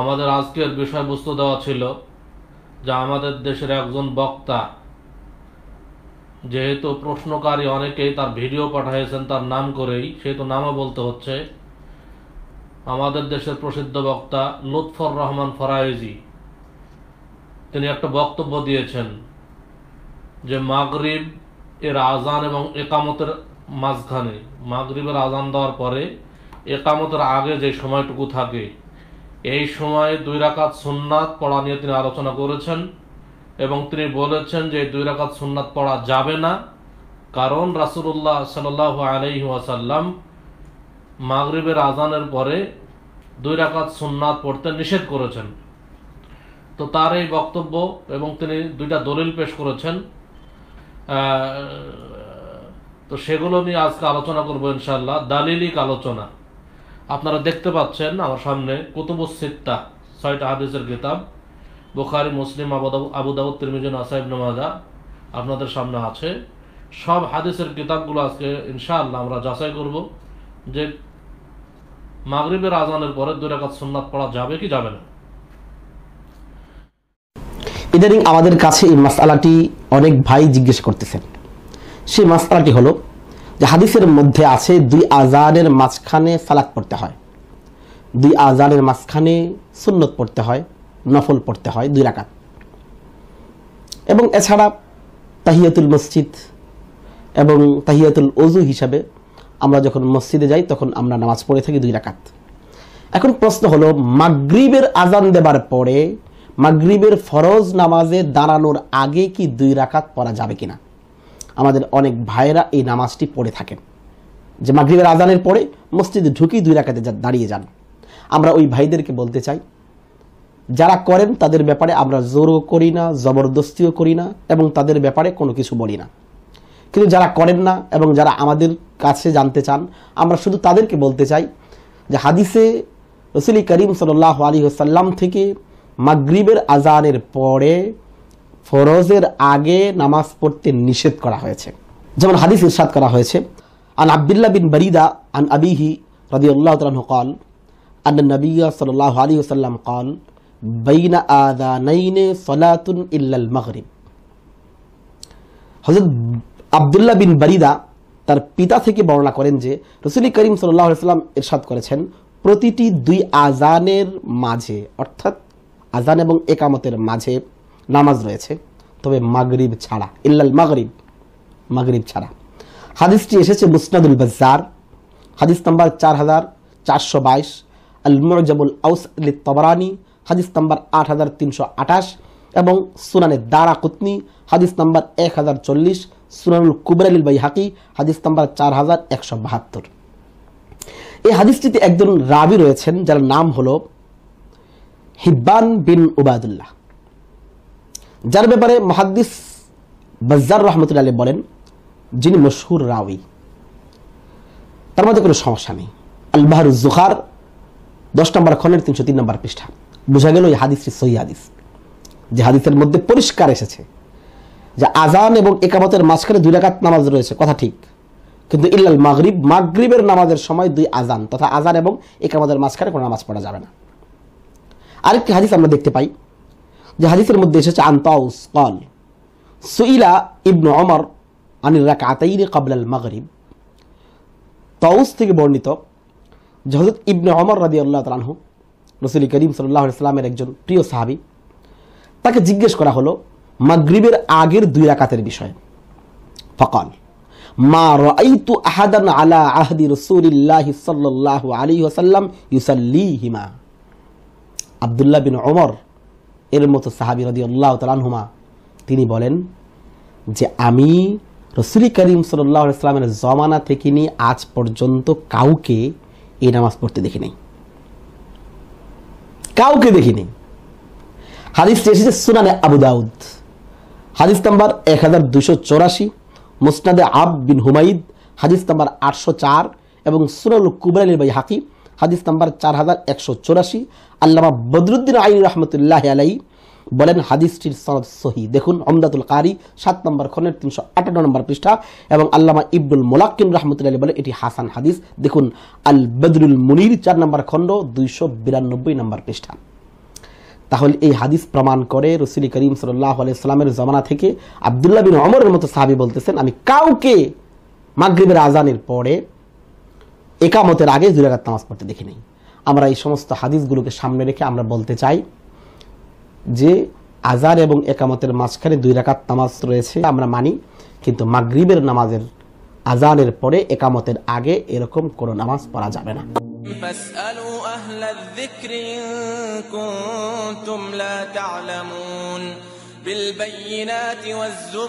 আমাদের আজকের বিষয়বস্তু দেওয়া ছিল যা আমাদের দেশের একজন বক্তা যেহেতু প্রশ্নকারী অনেকেই তার ভিডিও পাঠিয়েছেন তার নাম করেই সেহেতু নামও বলতে হচ্ছে আমাদের দেশের প্রসিদ্ধ বক্তা লুৎফর রহমান ফরাইজি তিনি একটা বক্তব্য দিয়েছেন যে মাগরিব এর আজান এবং একামতের মাঝখানে মাগরিবের আজান দেওয়ার পরে একামতের আগে যে সময়টুকু থাকে এই সময় দুই রাকাত সুন্নাত পড়া নিয়ে তিনি আলোচনা করেছেন এবং তিনি বলেছেন যে দুই রাকাত সুন্নাত পড়া যাবে না কারণ রাসুল্লাহ সাল্লাহ আলহি ওয়াসাল্লাম মাগরিবের আজানের পরে দুই রাকাত সুন্নাত পড়তে নিষেধ করেছেন তো তার এই বক্তব্য এবং তিনি দুইটা দলিল পেশ করেছেন তো সেগুলো নিয়ে আজকে আলোচনা করবো ইনশাল্লাহ দালিলিক আলোচনা আপনারা দেখতে পাচ্ছেন আমার সামনে কুতুবুস সিত্তা ছয়টা হাদিসের কিতাব বোখারি মুসলিম আবুদাউদ তিরমিজুন আসাইব নামাজা আপনাদের সামনে আছে সব হাদিসের কিতাবগুলো আজকে ইনশাআল্লাহ আমরা যাচাই করব যে মাগরিবের আজানের পরে দুই রাকাত সুন্নাত পড়া যাবে কি যাবে না ইদানিং আমাদের কাছে এই মাসালাটি অনেক ভাই জিজ্ঞেস করতেছেন সেই মাসালাটি হলো যে হাদিসের মধ্যে আছে দুই আজানের মাঝখানে সালাত পড়তে হয় দুই আজানের মাঝখানে সুন্নত পড়তে হয় নফল পড়তে হয় দুই রাকাত এবং এছাড়া তাহিয়াতুল মসজিদ এবং তাহিয়াতুল অজু হিসাবে আমরা যখন মসজিদে যাই তখন আমরা নামাজ পড়ে থাকি দুই রাকাত এখন প্রশ্ন হলো মাগরিবের আজান দেবার পরে মাগরিবের ফরজ নামাজে দাঁড়ানোর আগে কি দুই রাকাত পড়া যাবে কিনা আমাদের অনেক ভাইয়েরা এই নামাজটি পড়ে থাকেন যে মাগরীবের আজানের পরে মসজিদে ঢুকেই দুই রাখাতে দাঁড়িয়ে যান আমরা ওই ভাইদেরকে বলতে চাই যারা করেন তাদের ব্যাপারে আমরা জোরও করি না জবরদস্তিও করি না এবং তাদের ব্যাপারে কোনো কিছু বলি না কিন্তু যারা করেন না এবং যারা আমাদের কাছে জানতে চান আমরা শুধু তাদেরকে বলতে চাই যে হাদিসে রসুলি করিম সাল আলী সাল্লাম থেকে মাগরীবের আজানের পরে ফরজের আগে নামাজ পড়তে নিষেধ করা হয়েছে যেমন হাদিস ইরশাদ করা হয়েছে আন আবদুল্লাহ বিন বরিদা আন আবিহি আল্লাহ তালু কল আন নবী সাল্লাহ আলী ওসাল্লাম কল আদা নাইনে সলাতুন ইল্লাল মগরিব হজরত আবদুল্লাহ বিন বরিদা তার পিতা থেকে বর্ণনা করেন যে রসুলি করিম সাল্লাহ সাল্লাম ইরশাদ করেছেন প্রতিটি দুই আজানের মাঝে অর্থাৎ আজান এবং একামতের মাঝে নামাজ রয়েছে তবে মাগরিব ছাড়া ইল্লাল মাগরিব মাগরিব ছাড়া হাদিসটি এসেছে মুসনাদুল বাজার হাদিস নাম্বার চার হাজার চারশো বাইশ আল মরজাবুল আউস আলি তবরানি হাদিস নাম্বার আট হাজার তিনশো আঠাশ এবং সুনানে দারা কুতনি হাদিস নাম্বার এক হাজার চল্লিশ সুনানুল কুবরালিল বাই হাকি হাদিস নাম্বার চার হাজার একশো বাহাত্তর এই হাদিসটিতে একজন রাবি রয়েছেন যার নাম হলো হিব্বান বিন উবায়দুল্লাহ যার ব্যাপারে মহাদ্দিস বজ্জার রহমতুল্লা আলী বলেন যিনি মশহুর রাউই তার মধ্যে কোনো সমস্যা নেই আল জুহার দশ নম্বর খনের তিনশো তিন নম্বর পৃষ্ঠা বোঝা গেল এই হাদিসটি সহি হাদিস যে হাদিসের মধ্যে পরিষ্কার এসেছে যে আজান এবং একামতের মাঝখানে দুই রাকাত নামাজ রয়েছে কথা ঠিক কিন্তু ইল্লাল মাগরিব মাগরিবের নামাজের সময় দুই আজান তথা আজান এবং একামতের মাঝখানে কোনো নামাজ পড়া যাবে না আরেকটি হাদিস আমরা দেখতে পাই যে হাদিসের মধ্যে এসেছে আন্তাউস কল সুইলা ইবনু অমর আনির আনিল রাকাতাইনি কাবলাল মাগরিব তাউস থেকে বর্ণিত যে হজরত ইবনে অমর রাদি আল্লাহ তালাহু রসুলি করিম সাল্লাহ ইসলামের একজন প্রিয় সাহাবি তাকে জিজ্ঞেস করা হলো মাগরিবের আগের দুই রাকাতের বিষয়ে ফকল মা রাইতু আহাদান আলা আহদি রসুলিল্লাহ সাল্লাহ আলী ওসাল্লাম ইউসাল্লি হিমা আবদুল্লাহ বিন ওমর এর মতো সাহাবি রদি আল্লাহ তালানহুমা তিনি বলেন যে আমি রসুল করিম সাল্লাহ ইসলামের জমানা থেকে নিয়ে আজ পর্যন্ত কাউকে এই নামাজ পড়তে দেখি নাই কাউকে দেখিনি হাদিস এসেছে সুনানে আবু দাউদ হাদিস নাম্বার এক হাজার দুশো চৌরাশি মুসনাদে আব বিন হুমাইদ হাদিস নাম্বার আটশো চার এবং সুরল কুবরাল বাই হাকিম হাদিস নাম্বার চার হাজার একশো চৌরাশি আল্লামা বদরুদ্দিন আইন রহমতুল্লাহ আলাই বলেন হাদিসটির সনদ সহি দেখুন অমদাতুল কারি সাত নম্বর খনের তিনশো আটান্ন নম্বর পৃষ্ঠা এবং আল্লামা ইবুল মোলাক্কিম রহমতুল্লাহ বলে এটি হাসান হাদিস দেখুন আল বদরুল মুনির চার নম্বর খণ্ড দুইশো বিরানব্বই নম্বর পৃষ্ঠা তাহলে এই হাদিস প্রমাণ করে রসুল করিম সাল্লাহ আলাইসালামের জমানা থেকে আবদুল্লাহ বিন অমরের মতো সাহাবি বলতেছেন আমি কাউকে মাগরীবের আজানের পরে একামতের আগে দুরাকাত নামাজ পড়তে দেখি নেই আমরা এই সমস্ত হাদিসগুলোকে সামনে রেখে আমরা বলতে চাই যে আজার এবং একামতের মাঝখানে দুই রাকাত নামাজ রয়েছে আমরা মানি কিন্তু মাগরিবের নামাজের আজানের পরে একামতের আগে এরকম কোনো নামাজ পড়া যাবে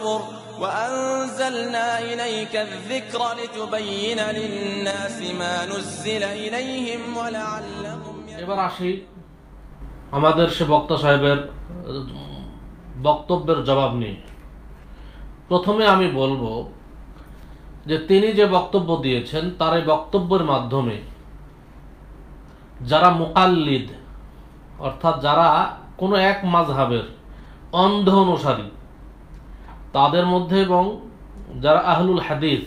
না وأنزلنا إليك الذكر لتبين للناس ما نزل إليهم ولعلهم এবার আসি আমাদের সে বক্তা সাহেবের বক্তব্যের জবাব নিয়ে প্রথমে আমি বলবো যে তিনি যে বক্তব্য দিয়েছেন তার এই বক্তব্যের মাধ্যমে যারা মোকাল্লিদ অর্থাৎ যারা কোনো এক মাঝহাবের অন্ধ অনুসারী তাদের মধ্যে এবং যারা আহলুল হাদিস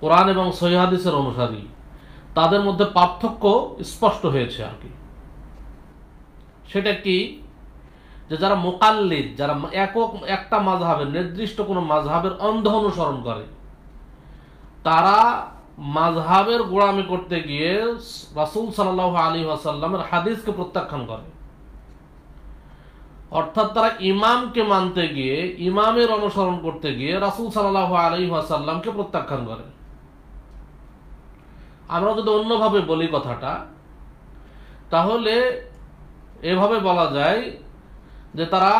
কোরআন এবং সহিহাদিসের অনুসারী তাদের মধ্যে পার্থক্য স্পষ্ট হয়েছে আর কি সেটা কি যে যারা মোকাল্লিদ যারা একক একটা মাঝহাবের নির্দিষ্ট কোনো মাঝহাবের অন্ধ অনুসরণ করে তারা মাঝহাবের গোড়ামি করতে গিয়ে রাসুল সাল্লাহ আলী আসাল্লামের হাদিসকে প্রত্যাখ্যান করে অর্থাৎ তারা ইমামকে মানতে গিয়ে ইমামের অনুসরণ করতে গিয়ে রাসুল সাল্লাহ আলহিহাসাল্লামকে প্রত্যাখ্যান করে আমরা যদি অন্যভাবে বলি কথাটা তাহলে এভাবে বলা যায় যে তারা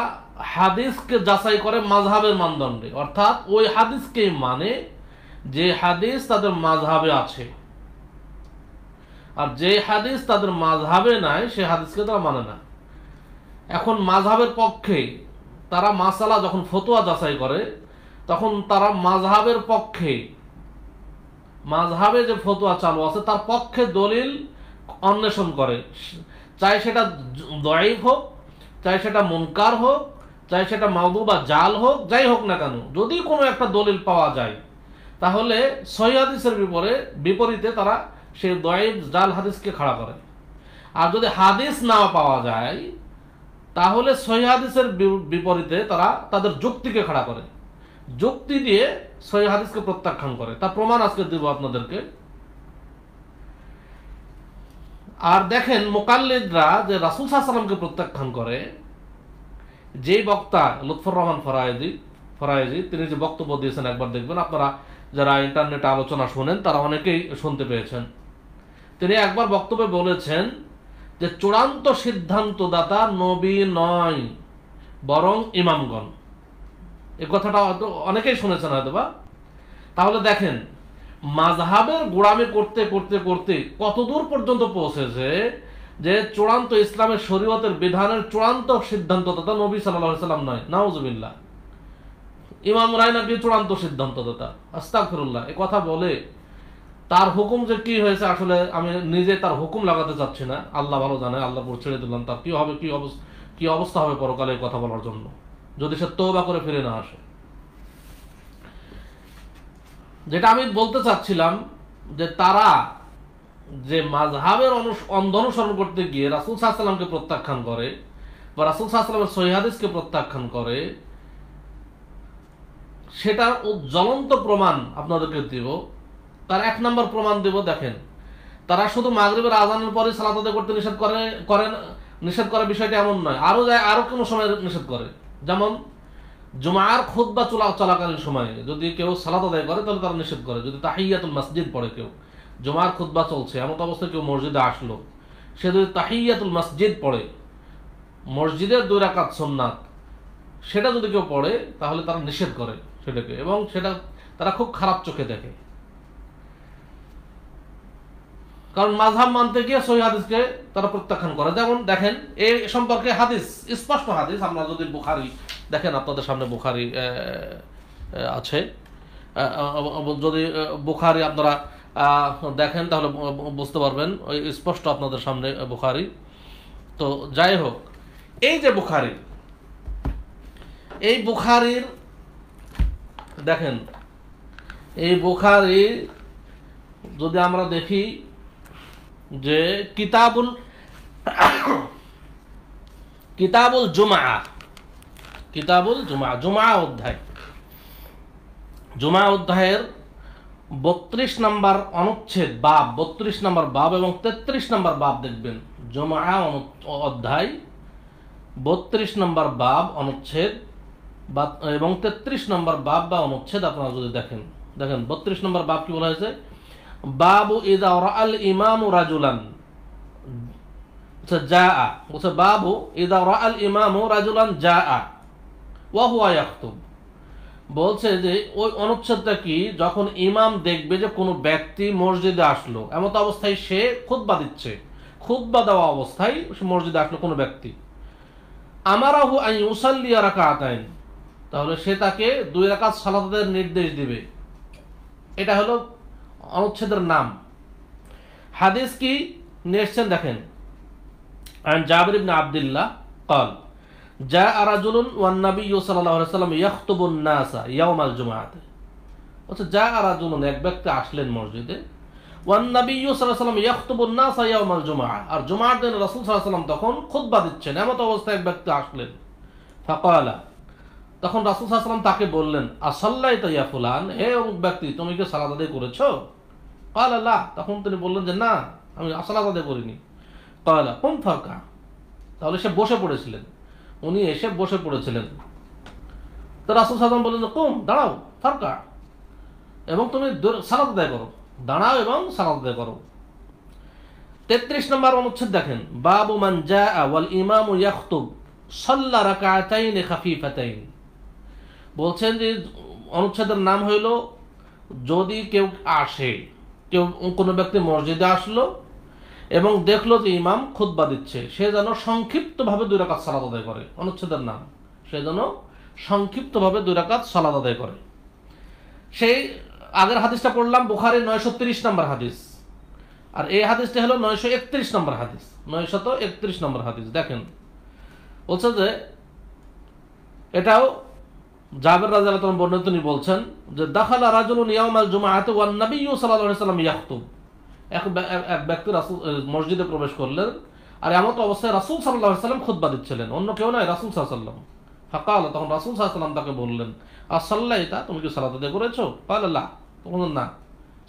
হাদিসকে যাচাই করে মাঝহাবের মানদণ্ডে অর্থাৎ ওই হাদিসকেই মানে যে হাদিস তাদের মাঝহাবে আছে আর যে হাদিস তাদের মাঝহাবে নাই সে হাদিসকে তারা মানে না এখন মাঝহাবের পক্ষে তারা মাসালা যখন ফতোয়া যাচাই করে তখন তারা মাঝহাবের পক্ষে মাঝহাবে যে ফতোয়া চালু আছে তার পক্ষে দলিল অন্বেষণ করে চাই সেটা দয়ীফ হোক চাই সেটা মনকার হোক চাই সেটা মাউদু বা জাল হোক যাই হোক না কেন যদি কোনো একটা দলিল পাওয়া যায় তাহলে সৈয়াদিসের বিপরে বিপরীতে তারা সেই দয়ীফ জাল হাদিসকে খাড়া করে আর যদি হাদিস না পাওয়া যায় তাহলে সহিহাদিসের বিপরীতে তারা তাদের যুক্তিকে খাড়া করে যুক্তি দিয়ে সহিহাদিসকে প্রত্যাখ্যান করে তা প্রমাণ আজকে দেব আপনাদেরকে আর দেখেন মোকাল্লিদরা যে রাসুল সাহসালামকে প্রত্যাখ্যান করে যেই বক্তা লুৎফর রহমান ফরায়দি ফরায়দি তিনি যে বক্তব্য দিয়েছেন একবার দেখবেন আপনারা যারা ইন্টারনেটে আলোচনা শোনেন তারা অনেকেই শুনতে পেয়েছেন তিনি একবার বক্তব্যে বলেছেন যে চূড়ান্ত সিদ্ধান্তদাতা নবী নয় বরং ইমামগণ এ কথাটা অনেকেই শুনেছেন হয়তো বা তাহলে দেখেন মাঝহাবের গোড়ামি করতে করতে করতে কতদূর পর্যন্ত পৌঁছেছে যে চূড়ান্ত ইসলামের শরীয়তের বিধানের চূড়ান্ত সিদ্ধান্তদাতা নবী সাল্লাম নয় নাউজুবিল্লাহ ইমাম রায় নাকি চূড়ান্ত সিদ্ধান্তদাতা আস্তাক ফিরুল্লাহ এ কথা বলে তার হুকুম যে কি হয়েছে আসলে আমি নিজে তার হুকুম লাগাতে চাচ্ছি না আল্লাহ ভালো জানে আল্লাহ পুরো ছেড়ে দিলাম তার কি হবে কি অবস্থা কি অবস্থা হবে পরকালে কথা বলার জন্য যদি সে বা করে ফিরে না আসে যেটা আমি বলতে চাচ্ছিলাম যে তারা যে মাঝহাবের অনুসরণ করতে গিয়ে রাসুল সাহাশাল্লামকে প্রত্যাখ্যান করে বা রাসুল সাহাশাল্লামের সহিহাদিসকে প্রত্যাখ্যান করে সেটার জ্বলন্ত প্রমাণ আপনাদেরকে দিব তার এক নম্বর প্রমাণ দেব দেখেন তারা শুধু মাগরীবের আজানের পরে সালাতাদে করতে নিষেধ করে করেন নিষেধ করার বিষয়টা এমন নয় আরও যায় আরও কোনো সময় নিষেধ করে যেমন জুমার খুদ বা চলা চলাকালীন সময়ে যদি কেউ সালাত আদায় করে তাহলে তারা নিষেধ করে যদি তাহিয়াতুল মসজিদ পড়ে কেউ জুমার খুদ বা চলছে এমন অবস্থায় কেউ মসজিদে আসলো সে যদি তাহিয়াতুল মসজিদ পড়ে মসজিদের দুই রাকাত সোমনাথ সেটা যদি কেউ পড়ে তাহলে তারা নিষেধ করে সেটাকে এবং সেটা তারা খুব খারাপ চোখে দেখে কারণ মাঝহাব মানতে গিয়ে সহি হাদিসকে তারা প্রত্যাখ্যান করে যেমন দেখেন এ সম্পর্কে হাদিস স্পষ্ট হাদিস আমরা যদি বুখারি দেখেন আপনাদের সামনে বুখারি আছে যদি বুখারি আপনারা দেখেন তাহলে বুঝতে পারবেন স্পষ্ট আপনাদের সামনে বুখারি তো যাই হোক এই যে বুখারি এই বুখারির দেখেন এই বুখারি যদি আমরা দেখি যে কিতাবুল কিতাবুল জুমা কিতাবুল জুমা জুমা অধ্যায় জুমা অধ্যায়ের বত্রিশ নম্বর অনুচ্ছেদ বাব বত্রিশ নম্বর বাব এবং তেত্রিশ নম্বর বাব দেখবেন জমা অধ্যায় বত্রিশ নম্বর বাব অনুচ্ছেদ বা এবং তেত্রিশ নম্বর বাব বা অনুচ্ছেদ আপনারা যদি দেখেন দেখেন বত্রিশ নম্বর বাব কি বলা হয়েছে বাবু ইদা রাআল ইমাম রাজুলান জা আ বলছে বাবু ইদা রাআল ইমাম রাজুলান জা আ ওয়া হুয়া ইয়াখতুব বলছে যে ওই অনুচ্ছেদটা কি যখন ইমাম দেখবে যে কোনো ব্যক্তি মসজিদে আসলো এমন অবস্থায় সে খুতবা দিচ্ছে খুতবা দেওয়া অবস্থায় সে মসজিদে আসলো কোনো ব্যক্তি আমারাহু আই ইউসাল্লিয়া রাখা আতাইন তাহলে সে তাকে দুই রাখা সালাতের নির্দেশ দিবে এটা হলো অনুচ্ছেদের নাম হাদিস কি নিয়েছেন দেখেন আন জাবির ইবনে আব্দুল্লাহ قال جاء رجل والنبي صلى الله عليه وسلم يخطب الناس يوم অর্থাৎ যা আরাজুলুন এক ব্যক্তি আসলেন মসজিদে ওয়ান নবী সাল্লাল্লাহু আলাইহি ইয়াউমাল আর জুমআর দিন রাসূল সাল্লাল্লাহু তখন খুতবা দিচ্ছেন এমন অবস্থায় এক ব্যক্তি আসলেন ফাকালা তখন রাসূল সাল্লাল্লাহু তাকে বললেন আসাল্লাইতা ইয়া ফুলান হে অমুক ব্যক্তি তুমি কি সালাত আদায় করেছো কাল আল্লাহ তখন তিনি বললেন যে না আমি আসলা তাদের করিনি কাল কোন ফাঁকা তাহলে সে বসে পড়েছিলেন উনি এসে বসে পড়েছিলেন তো রাসুল সাদাম বললেন যে কম দাঁড়াও ফাঁকা এবং তুমি সালাদ দেয় করো দাঁড়াও এবং সালাদ দেয় করো তেত্রিশ নম্বর অনুচ্ছেদ দেখেন বাবু মান জা ওয়াল ইমাম ইয়াখতুব সাল্লা রাকাতাইন খাফিফাতাইন বলছেন যে অনুচ্ছেদের নাম হইল যদি কেউ আসে কেউ কোনো ব্যক্তি মসজিদে আসলো এবং দেখলো যে ইমাম খুদ্া দিচ্ছে সে যেন সংক্ষিপ্তভাবে দুই রাকাত সালাদ আদায় করে অনুচ্ছেদের নাম সে যেন সংক্ষিপ্তভাবে দুই রাকাত সালাদ আদায় করে সেই আগের হাদিসটা পড়লাম বুখারে নয়শো তিরিশ নম্বর হাদিস আর এই হাদিসটা হলো নয়শো একত্রিশ নম্বর হাদিস নয়শত একত্রিশ নম্বর হাদিস দেখেন বলছে যে এটাও জাবের রাজা আল্লাহ বর্ণনা তিনি বলছেন যে দাখালা রাজুল নিয়ামাল জুমা আতে ওয়ান নবী সাল্লাহ সাল্লাম ইয়াকুব এক এক ব্যক্তি রাসুল মসজিদে প্রবেশ করলেন আর এমন অবস্থায় রাসুল সাল্লাহ সাল্লাম খুদ্া দিচ্ছিলেন অন্য কেউ নয় রাসুল সাল্লাম ফাঁকা আল্লাহ তখন রাসুল সাল্লাম তাকে বললেন আর সাল্লাহ তা তুমি কি সালাদ আদায় করেছো কাল্লা তখন না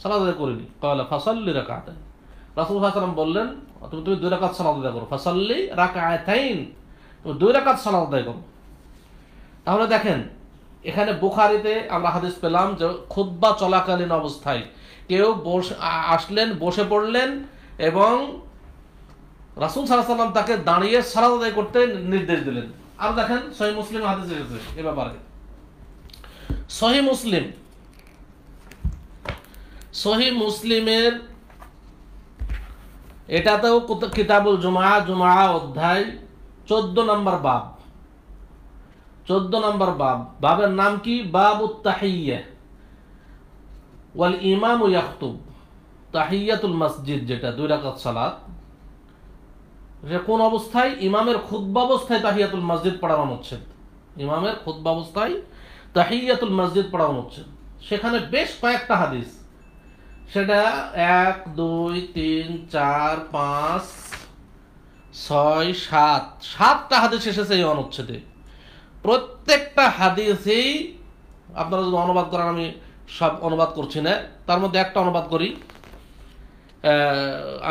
সালাদ আদায় করিনি কাল্লা ফাসাল্লি রাখা আদায় রাসুল সাল্লাম বললেন তুমি তুমি দুই রাকাত সালাদ আদায় করো ফাসাল্লি রাখা আয়থাইন তুমি দুই রাকাত সালাদ আদায় করো তাহলে দেখেন এখানে বুখারিতে আমরা হাদিস পেলাম যে খুদ্া চলাকালীন অবস্থায় কেউ বসে আসলেন বসে পড়লেন এবং রাসুল সাল্লাম তাকে দাঁড়িয়ে সারাদাই করতে নির্দেশ দিলেন আর দেখেন সহি মুসলিম হাদিস এসেছে এ ব্যাপারে সহি মুসলিম সহি মুসলিমের এটাতেও কিতাবুল জুমা জুমা অধ্যায় চোদ্দ নম্বর বাপ চোদ্দ নম্বর বাব বাবের নাম কি বাব তাহিয়া ওয়াল ইমাম ইয়াকুব তাহিয়াতুল মসজিদ যেটা দুই রাকাত সালাত যে কোন অবস্থায় ইমামের খুদ অবস্থায় তাহিয়াতুল মসজিদ পড়ানো অনুচ্ছেদ ইমামের খুদ অবস্থায় তাহিয়াতুল মসজিদ পড়ানো অনুচ্ছেদ সেখানে বেশ কয়েকটা হাদিস সেটা এক দুই তিন চার পাঁচ ছয় সাত সাতটা হাদিস এসেছে এই অনুচ্ছেদে প্রত্যেকটা হাদিসেই আপনারা যদি অনুবাদ করেন আমি সব অনুবাদ করছি না তার মধ্যে একটা অনুবাদ করি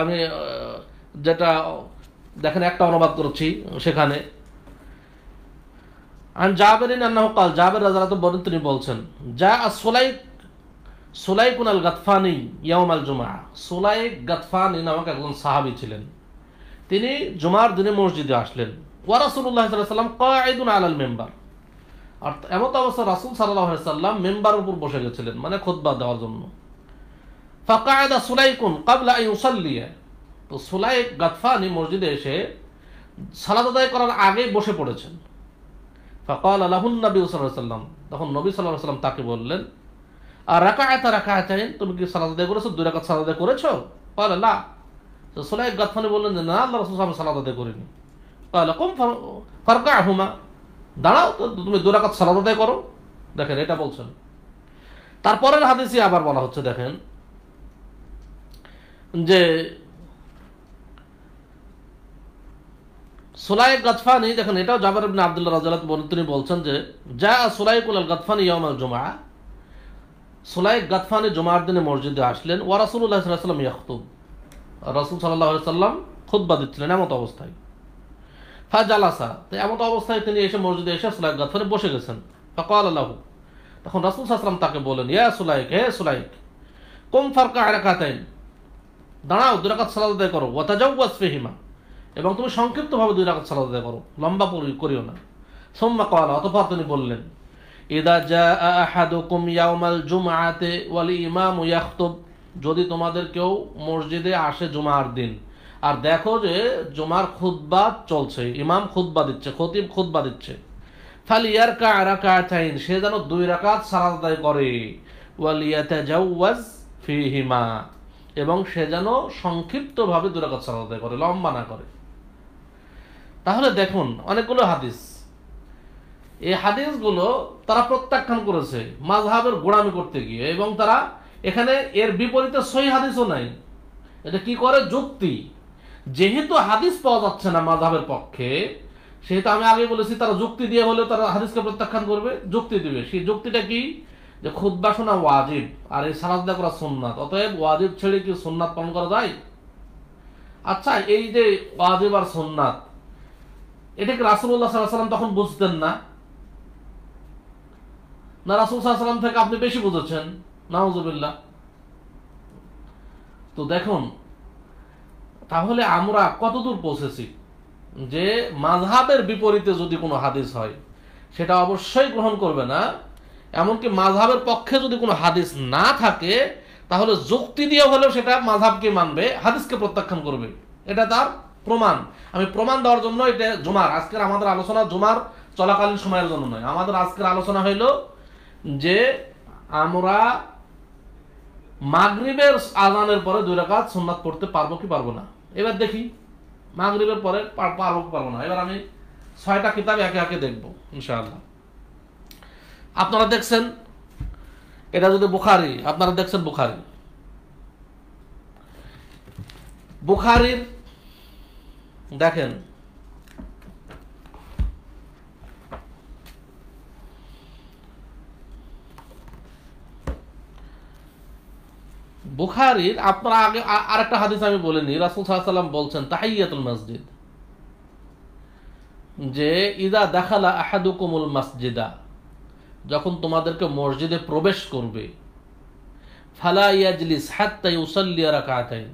আমি যেটা দেখেন একটা অনুবাদ করছি সেখানে আন জাবেরিন আন্নাহ কাল জাবের রাজারা তো বলেন তিনি বলছেন যা সোলাই সোলাইকুন আল গাতফানি ইয়ামাল জুমা সোলাই গাতফানি নামক একজন সাহাবি ছিলেন তিনি জুমার দিনে মসজিদে আসলেন ওয়ারাসুল্লাহ সাল্লাম কায়দুন আলাল মেম্বার আর এমত অবস্থা রাসুল সাল্লাহ সাল্লাম মেম্বার উপর বসে গেছিলেন মানে খোদবা দেওয়ার জন্য ফাকায়দা সুলাইকুন কাবলা ইউসাল্লিয়া তো সুলাই গাতফানি মসজিদে এসে সালাদ আদায় করার আগে বসে পড়েছেন ফকাল আলাহুন নবী সাল্লাম তখন নবী সাল্লাহ সাল্লাম তাকে বললেন আর রাখা আয়তা রাখা আয়তাইন তুমি কি সালাদ আদায় করেছো দুই রাখাত সালাদ আদায় করেছো কাল আল্লাহ তো সুলাই গাতফানি বললেন যে না আল্লাহ রসুল সাল্লাম সালাদ আদায় করিনি কম ফারকা দাঁড়াও তো তুমি দুরাকাত সালাদাই করো দেখেন এটা বলছেন তারপরের হাদিসে আবার বলা হচ্ছে দেখেন যে সোলাইক গাতফানি দেখেন এটাও জাবার ইবনে আব্দুল্লাহ রাজালাত তিনি বলছেন যে যা সোলাইকুল আল গাদফানি ইয়ামাল জুমা সোলাইক গাতফানি জুমার দিনে মসজিদে আসলেন ওয়া রাসূলুল্লাহ সাল্লাল্লাহু আলাইহি ওয়াসাল্লাম ইয়াখতুব রাসূল সাল্লাল্লাহু আলাইহি সাল্লাম খুতবা দিচ্ছিলেন এমন অবস্থায় ফাজালাসা তো এমন অবস্থায় তিনি এসে মসজিদে এসে সুলাইক গাতফারে বসে গেছেন ফকাল আল্লাহ তখন রাসুল সাহসালাম তাকে বলেন ইয়া সুলাইক হে সুলাইক কোন ফারকা এরাকাতাইন দাঁড়াও দুই রাকাত সালাদ আদায় করো ওয়াতাজাউয়াজ ফিহিমা এবং তুমি সংক্ষিপ্তভাবে দুই রাকাত সালাদ আদায় করো লম্বা পরি করিও না সোম্মা কওয়ালা অতঃপর তিনি বললেন ইদা জা আহাদুকুম ইয়াউমাল জুমআতে ওয়াল ইমাম ইয়াখতুব যদি তোমাদের কেউ মসজিদে আসে জুমার দিন আর দেখো যে জমার খুদ্া চলছে ইমাম খুদ্া দিচ্ছে খতিব খুদ্া দিচ্ছে ফালি ইয়ার কা রাকা চাইন সে যেন দুই রাকাত সারাদাই করে ওয়ালিয়াতে ফি হিমা এবং সে যেন সংক্ষিপ্তভাবে দুই রাকাত সারাদাই করে লম্বা না করে তাহলে দেখুন অনেকগুলো হাদিস এই হাদিসগুলো তারা প্রত্যাখ্যান করেছে মাঝহাবের গোড়ামি করতে গিয়ে এবং তারা এখানে এর বিপরীতে সই হাদিসও নাই এটা কি করে যুক্তি যেহেতু হাদিস পাওয়া যাচ্ছে না মাধাবের পক্ষে সেহেতু আমি আগে বলেছি তারা যুক্তি দিয়ে বলে তারা হাদিসকে প্রত্যাখ্যান করবে যুক্তি দিবে সেই যুক্তিটা কি যে খুদ্া বাসনা ওয়াজিব আর এই সালাদা করা সোননাথ অতএব ওয়াজিব ছেড়ে কি সোননাথ পালন করা যায় আচ্ছা এই যে ওয়াজিব আর সোননাথ এটাকে রাসুল্লাহ সাল্লাম তখন বুঝতেন না না রাসুল সাল্লাম থেকে আপনি বেশি বুঝেছেন নাওজবিল্লা তো দেখুন তাহলে আমরা কতদূর পৌঁছেছি যে মাঝহাবের বিপরীতে যদি কোনো হাদিস হয় সেটা অবশ্যই গ্রহণ করবে না এমনকি মাঝহাবের পক্ষে যদি কোনো হাদিস না থাকে তাহলে যুক্তি দিয়ে হলেও সেটা মাঝহাবকে মানবে হাদিসকে প্রত্যাখ্যান করবে এটা তার প্রমাণ আমি প্রমাণ দেওয়ার জন্য এটা জুমার আজকের আমাদের আলোচনা জুমার চলাকালীন সময়ের জন্য নয় আমাদের আজকের আলোচনা হইল যে আমরা মাগরীবের আজানের পরে দুই রাকাত সুন্নাত পড়তে পারবো কি পারবো না এবার দেখি মাগরীবের পরে পারবো পারবো না এবার আমি ছয়টা কিতাব একে একে দেখব ইনশাআল্লাহ আপনারা দেখছেন এটা যদি বুখারি আপনারা দেখছেন বুখারি বুখারির দেখেন বুখারির আপনারা আগে আর একটা হাদিস আমি বলিনি রাসুল সাল্লাম বলছেন তাহাইয়াতুল মসজিদ যে ইদা দেখালা আহাদুকুমুল মসজিদা যখন তোমাদেরকে মসজিদে প্রবেশ করবে ফালা ইয়াজলিস হাত্তাই উসাল্লিয়া রাকাতাইন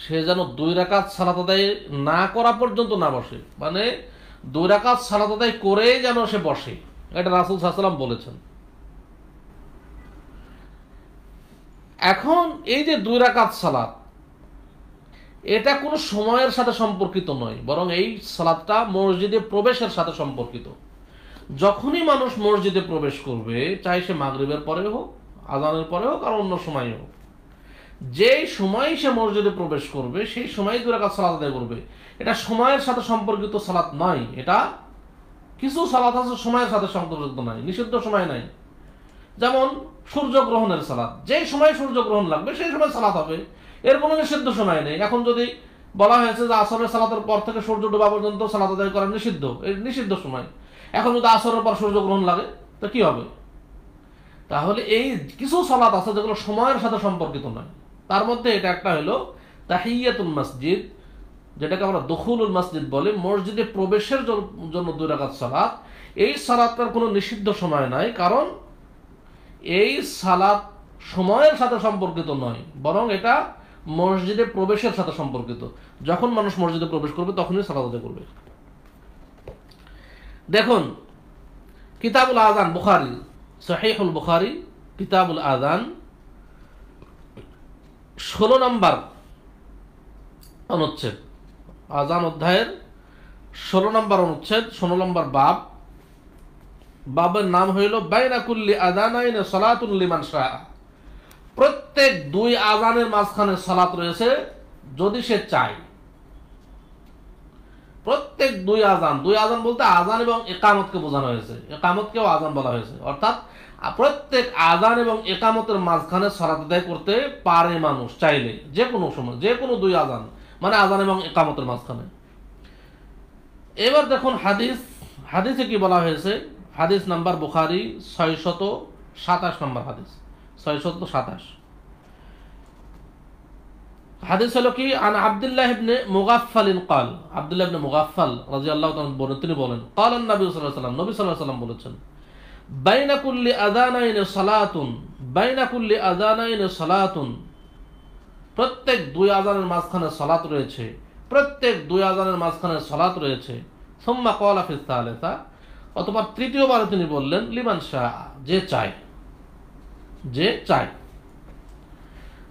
সে যেন দুই রাকাত সালাত আদায় না করা পর্যন্ত না বসে মানে দুই রাকাত সালাত আদায় করে যেন সে বসে এটা রাসুল সাহসাল্লাম বলেছেন এখন এই যে দুই রাকাত সালাদ এটা কোনো সময়ের সাথে সম্পর্কিত নয় বরং এই সালাদটা মসজিদে প্রবেশের সাথে সম্পর্কিত যখনই মানুষ মসজিদে প্রবেশ করবে চাই সে মাগরীবের পরে হোক আজানের পরে হোক আর অন্য সময় হোক যেই সময় সে মসজিদে প্রবেশ করবে সেই সময় দুই রাকাত সালাদ আদায় করবে এটা সময়ের সাথে সম্পর্কিত সালাত নয় এটা কিছু সালাত আছে সময়ের সাথে সম্পর্কিত নয় নিষিদ্ধ সময় নাই যেমন সূর্যগ্রহণের সালাদ যেই সময় সূর্যগ্রহণ লাগবে সেই সময় সালাদ হবে এর কোনো নিষিদ্ধ সময় নেই এখন যদি বলা হয়েছে যে আসরের সালাতের পর থেকে সূর্য ডোবা পর্যন্ত সালাদ আদায় করা নিষিদ্ধ নিষিদ্ধ সময় এখন যদি আসরের পর সূর্যগ্রহণ লাগে তো কি হবে তাহলে এই কিছু সালাত আছে যেগুলো সময়ের সাথে সম্পর্কিত নয় তার মধ্যে এটা একটা হলো তাহিয়াতুল মসজিদ যেটাকে আমরা দখুলুল মসজিদ বলি মসজিদে প্রবেশের জন্য দুই রাকাত সালাত এই সালাতটার কোনো নিষিদ্ধ সময় নাই কারণ এই সালাত সময়ের সাথে সম্পর্কিত নয় বরং এটা মসজিদে প্রবেশের সাথে সম্পর্কিত যখন মানুষ মসজিদে প্রবেশ করবে তখনই সালাত আদায় করবে দেখুন কিতাবুল আজান বুখারি সাহেহুল বুখারি কিতাবুল আজান ষোলো নম্বর অনুচ্ছেদ আজান অধ্যায়ের ষোলো নম্বর অনুচ্ছেদ ষোলো নম্বর বাপ বাবার নাম হইল বাইনাকুল্লি আদানাইনে সলাতুল্লিমান শাহ প্রত্যেক দুই আজানের মাঝখানে সলাত রয়েছে যদি সে চায় প্রত্যেক দুই আজান দুই আজান বলতে আজান এবং একামতকে বোঝানো হয়েছে একামতকেও আজান বলা হয়েছে অর্থাৎ প্রত্যেক আজান এবং একামতের মাঝখানে সলাত আদায় করতে পারে মানুষ চাইলে যে কোনো সময় যে কোনো দুই আজান মানে আজান এবং একামতের মাঝখানে এবার দেখুন হাদিস হাদিসে কি বলা হয়েছে হাদিস নাম্বার বুখারি শত সাতাশ নম্বর হাদিস ছয় শত সাতাশ হাদিস হলো কি আন আবদুল্লাহ ইবনে মুগাফফাল কাল আবদুল্লাহ ইবনে মুগাফফাল রাদিয়াল্লাহু তাআলা বলেন তিনি বলেন কাল নবী সাল্লাম নবী সাল্লাহ সাল্লাম বলেছেন বাইনাকুল্লি কুল্লি সালাতুন বাইনাকুল্লি কুল্লি সালাতুন প্রত্যেক দুই আজানের মাঝখানে সালাত রয়েছে প্রত্যেক দুই আজানের মাঝখানে সালাত রয়েছে সুম্মা ক্বালা ফিস সালিসা অথবা তৃতীয়বারে তিনি বললেন লিমান শাহ যে চায় যে চায়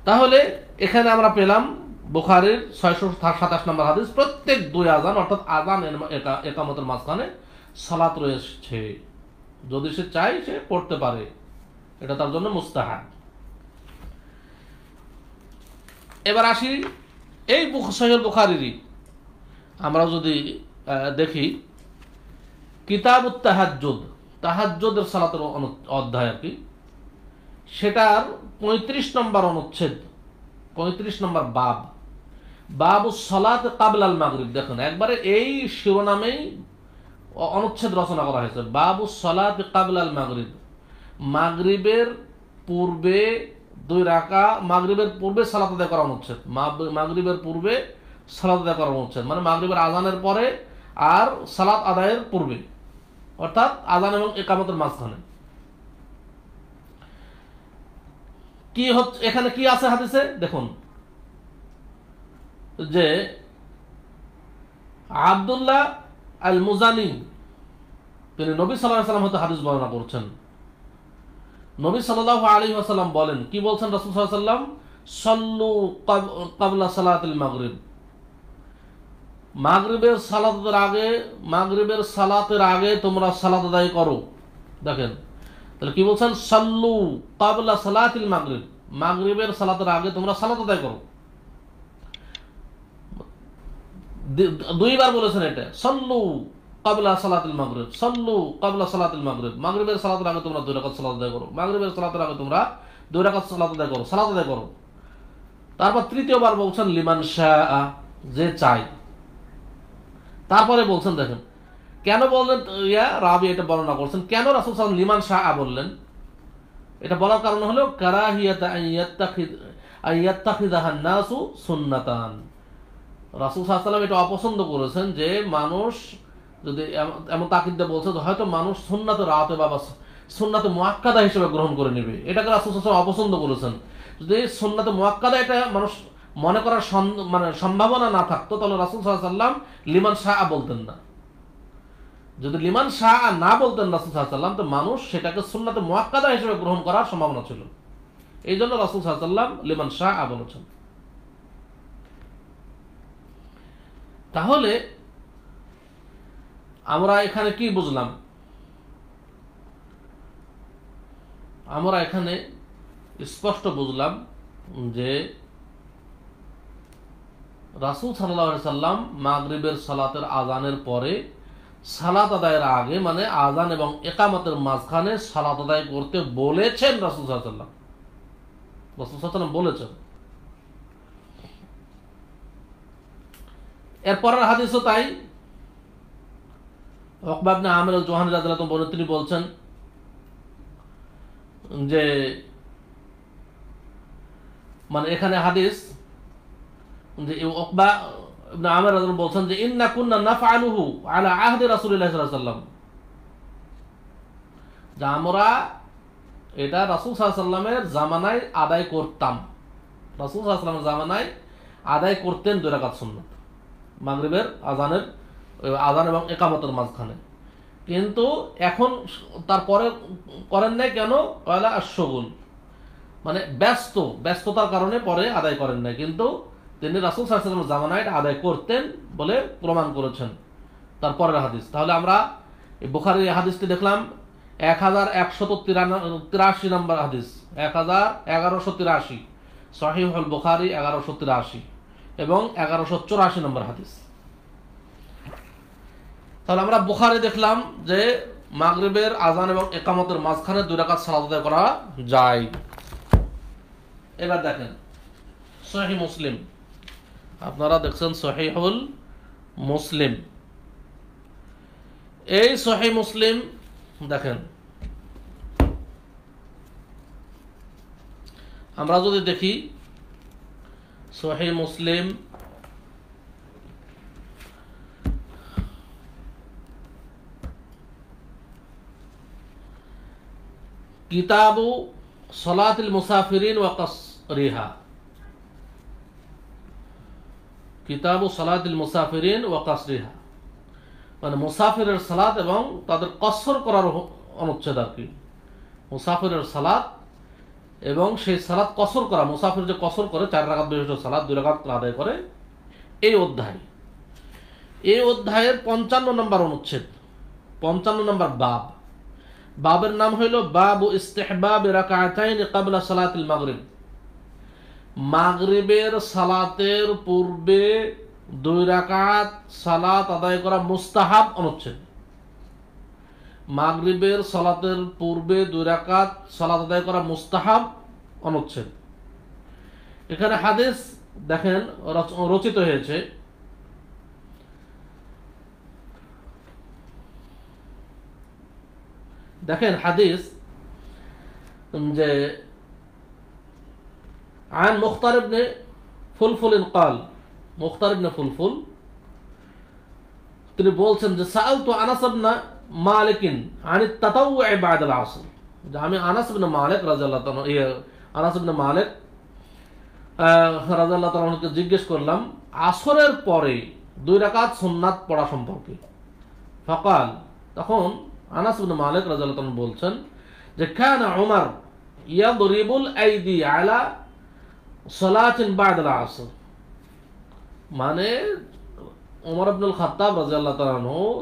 তাহলে এখানে আমরা পেলাম বোখারের ছয়শো সাতাশ নম্বর হাদিস প্রত্যেক দুই আজান অর্থাৎ আজান একামতের মাঝখানে সালাত রয়েছে যদি সে চায় সে পড়তে পারে এটা তার জন্য মুস্তাহাদ এবার আসি এই সহ বুখারিরই আমরা যদি দেখি কিতাব তাহাজ্জুদ তাহাজ্জুদের সালাতের অধ্যায় আর কি সেটার পঁয়ত্রিশ নম্বর অনুচ্ছেদ পঁয়ত্রিশ নম্বর বাব বাবু সলাত কাবলাল মাগরিব দেখুন একবারে এই শিরোনামেই অনুচ্ছেদ রচনা করা হয়েছে বাবু সলাত কাবলাল মাগরিব মাগরিবের পূর্বে দুই রাকা মাগরিবের পূর্বে সালাত আদায় করা অনুচ্ছেদ মাগরিবের পূর্বে সালাত আদায় করা অনুচ্ছেদ মানে মাগরিবের আজানের পরে আর সালাত আদায়ের পূর্বে অর্থাৎ আজান এবং একামতের মাঝখানে কি হচ্ছে এখানে কি আছে হাদিসে দেখুন যে আবদুল্লাহ আল মুজানি তিনি নবী সাল্লাহ সাল্লাম হতে হাদিস বর্ণনা করছেন নবী সাল্লাহ আলী আসাল্লাম বলেন কি বলছেন রসুল সাল্লাম সল্লু কাবলা সালাত মাগরিব মাগরিবের সালাতের আগে মাগরিবের সালাতের আগে তোমরা সালাত আদায় করো দেখেন তাহলে কি বলছেন সাল্লু কাবলা সালাতিল মাগরিব মাগরিবের সালাতের আগে তোমরা সালাত আদায় করো দুইবার বলেছেন এটা সল্লু কাবলা সালাতিল মাগরিব সল্লু কাবলা সালাতিল মাগরিব মাগরিবের সালাতের আগে তোমরা দুই রাকাত সালাত আদায় করো মাগরিবের সালাতের আগে তোমরা দুই রাকাত সালাত আদায় করো সালাত আদায় করো তারপর তৃতীয়বার বলছেন লিমান শাহ যে চায় তারপরে বলছেন দেখেন কেন বললেন ইয়া রাবি এটা বর্ণনা করছেন কেন রাসুল সাল লিমান শাহ বললেন এটা বলার কারণ হলো কারাহিয়াতাসু সুন্নাতান রাসুল সাহসাল্লাম এটা অপছন্দ করেছেন যে মানুষ যদি এমন তাকিদে বলছে হয়তো মানুষ সুন্নাত রাতে বাবা সুন্নাতে মোয়াক্কাদা হিসেবে গ্রহণ করে নেবে এটাকে রাসুল সাহসাল্লাম অপছন্দ করেছেন যদি সুন্নাতে মোয়াক্কাদা এটা মানুষ মনে করার মানে সম্ভাবনা না থাকতো তাহলে রাসুল সাল্লাম লিমান শাহ বলতেন না যদি লিমান শাহ না বলতেন রাসুল সাল্লাম তো মানুষ সেটাকে সুন্নাতে মহাক্কাদা হিসেবে গ্রহণ করার সম্ভাবনা ছিল এই জন্য রাসুল সাল্লাম লিমান শাহ বলেছেন তাহলে আমরা এখানে কি বুঝলাম আমরা এখানে স্পষ্ট বুঝলাম যে রাসুল সাল্লাহ সাল্লাম মাগরিবের সালাতের আজানের পরে সালাত আদায়ের আগে মানে আজান এবং একামতের মাঝখানে সালাত আদায় করতে বলেছেন রাসুল সাল্লাম রাসুল সাল্লাম বলেছেন এরপরের হাদিসও তাই অকবাবনে আমের জোহান রাজালাতম বলে তিনি বলছেন যে মানে এখানে হাদিস যে বলছেন যে আলুহু আমরা এটা জামানায় আদায় করতাম জামানায় আদায় করতেন দুরাকাত আজানের আজান এবং একামতের মাঝখানে কিন্তু এখন তারপরে করেন নাই কেন কয়লা আশগুল মানে ব্যস্ত ব্যস্ততার কারণে পরে আদায় করেন নাই কিন্তু তিনি রাসুল সাল্লামের জামানায় এটা আদায় করতেন বলে প্রমাণ করেছেন তারপরের হাদিস তাহলে আমরা বোখারি হাদিসটি দেখলাম এক হাজার একশত তিরাশি নম্বর হাদিস এক হাজার এগারোশো তিরাশি সহিহল বুখারি এগারোশো তিরাশি এবং এগারোশো চুরাশি নম্বর হাদিস তাহলে আমরা বুখারে দেখলাম যে মাগরিবের আজান এবং একামতের মাঝখানে দুই রাখা সালাদ করা যায় এবার দেখেন সহি মুসলিম আপনারা দেখছেন সহিহুল মুসলিম এই সহি মুসলিম দেখেন আমরা যদি দেখি সহি মুসলিম كتاب صلاة المسافرين وقصرها কিতাবু সালাদিল মুসাফিরিন ও কাসরিহা মানে মুসাফিরের সালাদ এবং তাদের কসর করার অনুচ্ছেদ আর কি মুসাফিরের সালাদ এবং সেই সালাদ কসর করা মুসাফির যে কসর করে চার রাখাত বিশিষ্ট সালাদ দুই রাখাত আদায় করে এই অধ্যায় এই অধ্যায়ের পঞ্চান্ন নম্বর অনুচ্ছেদ পঞ্চান্ন নম্বর বাব বাবের নাম হইল বাবু ইস্তেহবাব রাকাতাইন কাবলা সালাতিল মাগরিব মাগরিবের সালাতের পূর্বে দুই রাকাত সালাত আদায় করা মুস্তাহাব অনুচ্ছেদ মাগরিবের সালাতের পূর্বে দুই রাকাত সালাত আদায় করা মুস্তাহাব অনুচ্ছেদ এখানে হাদিস দেখেন রচিত হয়েছে দেখেন হাদিস যে عن مختار بن فلفل قال مختار بن فلفل তিনি বলছেন যে সাউল তো আনাস না মালিকিন আনি তাতাউ বাদাল আসর যে আমি আনাস বিন মালিক রাজাল্লাহ ইয়ে, আনাস বিন মালিক রাজাল্লাহ তালকে জিজ্ঞেস করলাম আসরের পরে দুই রাকাত সোমনাথ পড়া সম্পর্কে ফকাল তখন আনাস বিন মালিক রাজাল্লাহ বলছেন যে খান ওমার ইয়া দরিবুল আইদি আলা বাদল আসর মানে ওমর আব্দুল খাতাব রাজা আল্লাহ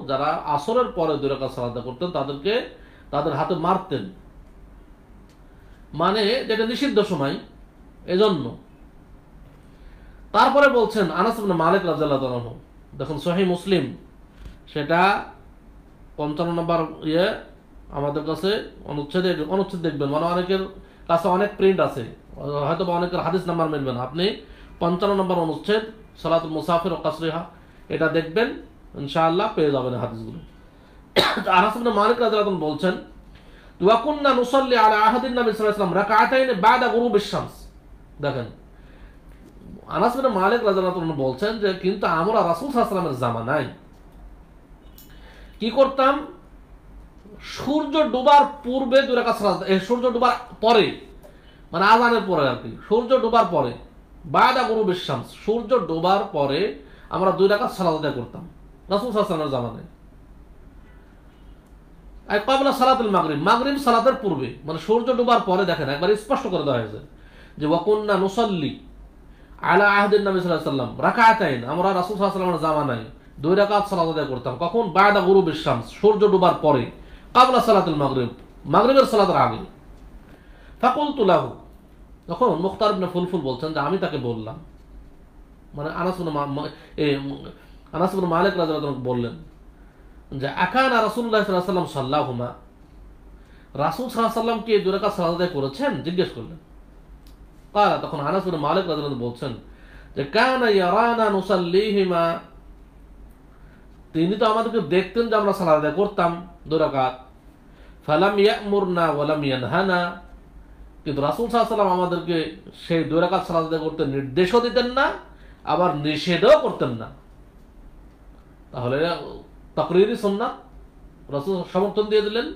যারা আসরের পরে দুই সালাদা করতেন তাদেরকে তাদের হাতে মারতেন মানে যেটা নিষিদ্ধ সময় এজন্য তারপরে বলছেন আনাস মালিক রাজা আল্লাহ তালানহ দেখুন সহি মুসলিম সেটা পঞ্চান্ন নম্বর ইয়ে আমাদের কাছে অনুচ্ছেদ অনুচ্ছেদ দেখবেন মানে অনেকের কাছে অনেক প্রিন্ট আছে হয়তো বা অনেকের হাদিস নাম্বার মিলবেন আপনি পঞ্চান্ন নম্বর অনুচ্ছেদ সালাত মুসাফির ও কাসরিহা এটা দেখবেন ইনশাআল্লাহ পেয়ে যাবেন হাদিসগুলো মালিক রাজন বলছেন ওয়াকুন্না নুসল্লি আলা আহাদিন রাকাতাইন বাদা গুরু দেখেন আনাস বিন মালিক বলছেন যে কিন্তু আমরা কি করতাম সূর্য ডোবার পূর্বে দুরাকাত সূর্য ডোবার পরে মানে আজানের পরে আর কি সূর্য ডোবার পরে বায়দা গরু বিশ্বাম সূর্য ডোবার পরে আমরা দুই রাকাত সালাদ আদায় করতাম রাসুল সাল্লামের জামানায় আর কবলা সালাতুল মাগরিব মাগরিব সালাতের পূর্বে মানে সূর্য ডোবার পরে দেখেন একবার স্পষ্ট করে দেওয়া হয়েছে যে ওয়াকুন্না নুসল্লি আলা আহদিন নবী সাল্লাহ সাল্লাম রাকাতাইন আমরা রাসুল সাল্লামের জামানায় দুই রাকাত সালাদ আদায় করতাম কখন বায়দা গরু বিশ্বাস সূর্য ডোবার পরে কাবলা সালাতুল মাগরিব মাগরিবের সালাতের আগে ফাকুল তুলাহু তখন মুখতার ইবনে ফুলফুল বলছেন যে আমি তাকে বললাম মানে আনাসুন আনাসুন মালিক রাজা বললেন যে আকান রাসুল্লাহ সাল্লাম সাল্লাহ হুমা রাসুল সাল্লাম কি দুরাকা সালাদায় করেছেন জিজ্ঞেস করলেন তখন মালিক রাজা বলছেন যে তিনি তো আমাদেরকে দেখতেন যে আমরা সালাদায় করতাম দুরাকাত ফালাম ইয়ানহানা কিন্তু রাসুল সাল্লাম আমাদেরকে সেই দুই রাকাত সালাদ করতে নির্দেশও দিতেন না আবার নিষেধও করতেন না তাহলে তকরিরই সন্না রাসুল সমর্থন দিয়ে দিলেন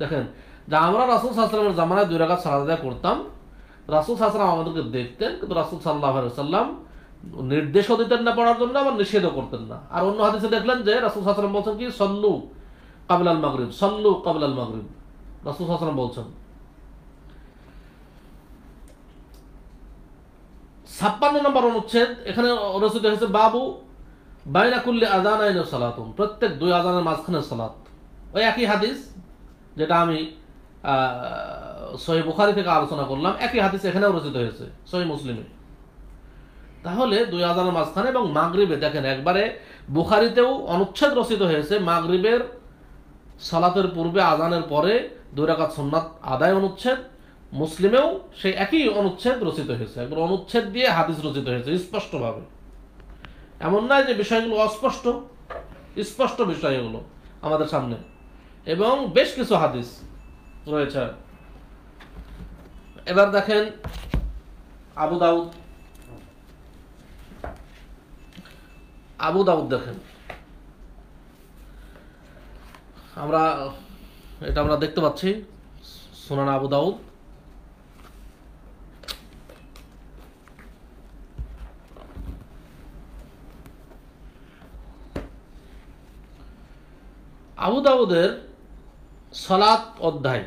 দেখেন যে আমরা রাসুল সাল্লামের জামানায় দুই রাকাত সালাদ করতাম রাসুল সাল্লাম আমাদেরকে দেখতেন কিন্তু রাসুল সাল্লাহ সাল্লাম নির্দেশও দিতেন না পড়ার জন্য আবার নিষেধও করতেন না আর অন্য হাদিসে দেখলেন যে রাসুল সাল্লাম বলছেন কি সল্লু কাবলাল মাগরিব সল্লু কাবলাল মাগরিব রাসুল সাল্লাম বলছেন ছাপ্পান্ন নম্বর অনুচ্ছেদ এখানে রচিত হয়েছে বাবু বাইনাকুল্লি আজান আইন সালাত প্রত্যেক দুই আজানের মাঝখানে সালাত ওই একই হাদিস যেটা আমি সহি বুখারি থেকে আলোচনা করলাম একই হাদিস এখানেও রচিত হয়েছে সহি মুসলিমে তাহলে দুই আজানের মাঝখানে এবং মাগরিবে দেখেন একবারে বুখারিতেও অনুচ্ছেদ রচিত হয়েছে মাগরিবের সালাতের পূর্বে আজানের পরে দুই রাকাত সোমনাথ আদায় অনুচ্ছেদ মুসলিমেও সেই একই অনুচ্ছেদ রচিত হয়েছে একবার অনুচ্ছেদ দিয়ে হাদিস রচিত হয়েছে স্পষ্টভাবে এমন নয় যে বিষয়গুলো অস্পষ্ট স্পষ্ট বিষয় এগুলো আমাদের সামনে এবং বেশ কিছু হাদিস রয়েছে এবার দেখেন আবু দাউদ আবু দাউদ দেখেন আমরা এটা আমরা দেখতে পাচ্ছি সোনানা আবু দাউদ আবু দাউদের সলাৎ অধ্যায়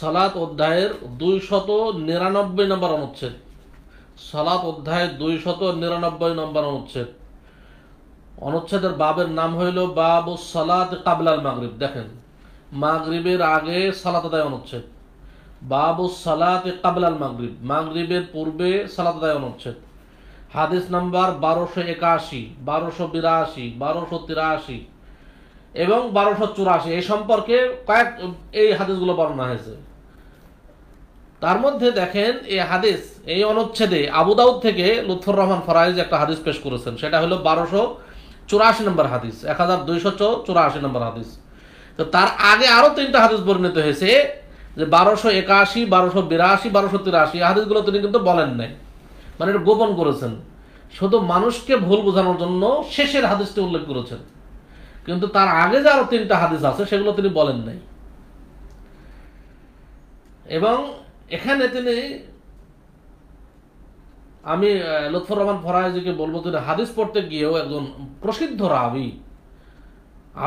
সলাৎ অধ্যায়ের দুই শত নিরানব্বই নম্বর অনুচ্ছেদ সলাৎ অধ্যায় দুই শত নিরানব্বই নম্বর অনুচ্ছেদ অনুচ্ছেদের বাবের নাম হইল বাব সলাদ কাবলাল মাগরিব দেখেন মাগরিবের আগে সালাত আদায় অনুচ্ছেদ বাবু সালাত কাবলাল মাগরিব মাগরিবের পূর্বে সালাত আদায় অনুচ্ছেদ হাদিস নাম্বার বারোশো একাশি বারোশো বিরাশি বারোশো তিরাশি এবং বারোশো চুরাশি এই সম্পর্কে কয়েক এই হাদিসগুলো বর্ণনা হয়েছে তার মধ্যে দেখেন এই হাদিস এই অনুচ্ছেদে আবুদাউদ থেকে লুৎফুর রহমান ফরাইজ একটা হাদিস পেশ করেছেন সেটা হলো বারোশো চুরাশি নম্বর হাদিস এক হাজার দুইশো চুরাশি নম্বর হাদিস তো তার আগে আরও তিনটা হাদিস বর্ণিত হয়েছে যে বারোশো একাশি বারোশো বিরাশি বারোশো তিরাশি হাদিসগুলো তিনি কিন্তু বলেন নাই মানে এটা গোপন করেছেন শুধু মানুষকে ভুল বোঝানোর জন্য শেষের হাদিসটি উল্লেখ করেছেন কিন্তু তার আগে যে আরো তিনটা হাদিস আছে সেগুলো তিনি বলেন নাই এবং এখানে তিনি আমি লুৎফর রহমান ফরাইজিকে বলবো তিনি হাদিস পড়তে গিয়েও একজন প্রসিদ্ধ রাবি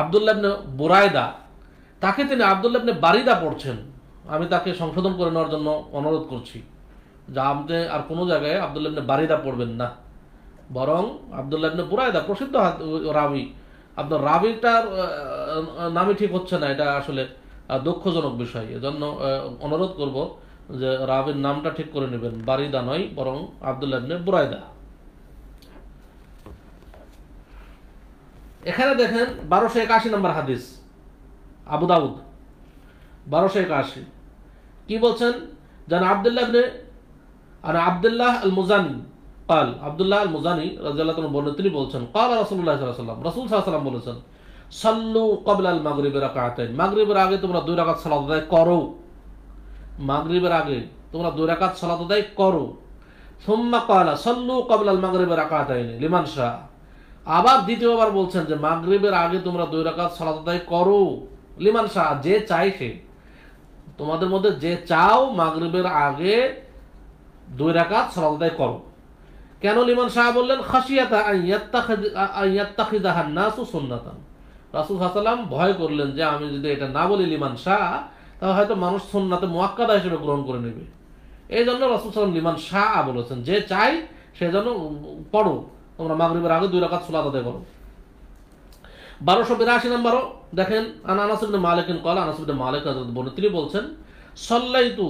আবদুল্লাহ বোরায়দা তাকে তিনি আবদুল্লাবনে বারিদা পড়ছেন আমি তাকে সংশোধন করে নেওয়ার জন্য অনুরোধ করছি যা আপনি আর কোনো জায়গায় আবদুল্লাবনে বারিদা পড়বেন না বরং আবদুল্লাবনে বোরায়দা প্রসিদ্ধ রাবি আপনার রাবিটার নামই ঠিক হচ্ছে না এটা আসলে দুঃখজনক বিষয় এজন্য অনুরোধ করব যে রাবির নামটা ঠিক করে নেবেন বারিদা নয় বরং আবদুল্লাহ ইবনে বুরাইদা এখানে দেখেন বারোশো একাশি নম্বর হাদিস আবু দাউদ বারোশো একাশি কি বলছেন যেন আবদুল্লাহ আবদুল্লাহ আল মুজানি কাল আবদুল্লাহ আল মুজানি রাজিয়াল্লাহ বলেন তিনি বলছেন কাল রসুল্লাহ সাল্লাম রসুল সাল্লাম বলেছেন সাল্লু কবল আল মাগরিবের রাকাতেন মাগরিবের আগে তোমরা দুই রাকাত সালাত আদায় করো মাগরিবের আগে তোমরা দুই রাকাত সালাত আদায় করো সুম্মা কালা সাল্লু কবল আল মাগরিবের রাকাতাইন লিমান শাহ আবার দ্বিতীয়বার বলছেন যে মাগরিবের আগে তোমরা দুই রাকাত সালাত আদায় করো লিমান শাহ যে চাই সে তোমাদের মধ্যে যে চাও মাগরিবের আগে দুই রাকাত সালাত আদায় করো কেন লিমান শাহ বললেন খাসিয়াতা হাসালাম ভয় করলেন যে আমি যদি এটা না বলি লিমান শাহ তাহলে হয়তো মানুষ সুন্নাতে মোয়াক্কাদা হিসেবে গ্রহণ করে নেবে এই জন্য রাসুল সালাম লিমান শাহ বলেছেন যে চাই সে যেন পড়ো তোমরা মাগরীবের আগে দুই রাকাত সোলাত আদায় করো বারোশো বিরাশি নম্বরও দেখেন আনাসিবিন মালিকিন কল আনাসিবিন মালিক বলে তিনি বলছেন সল্লাইতু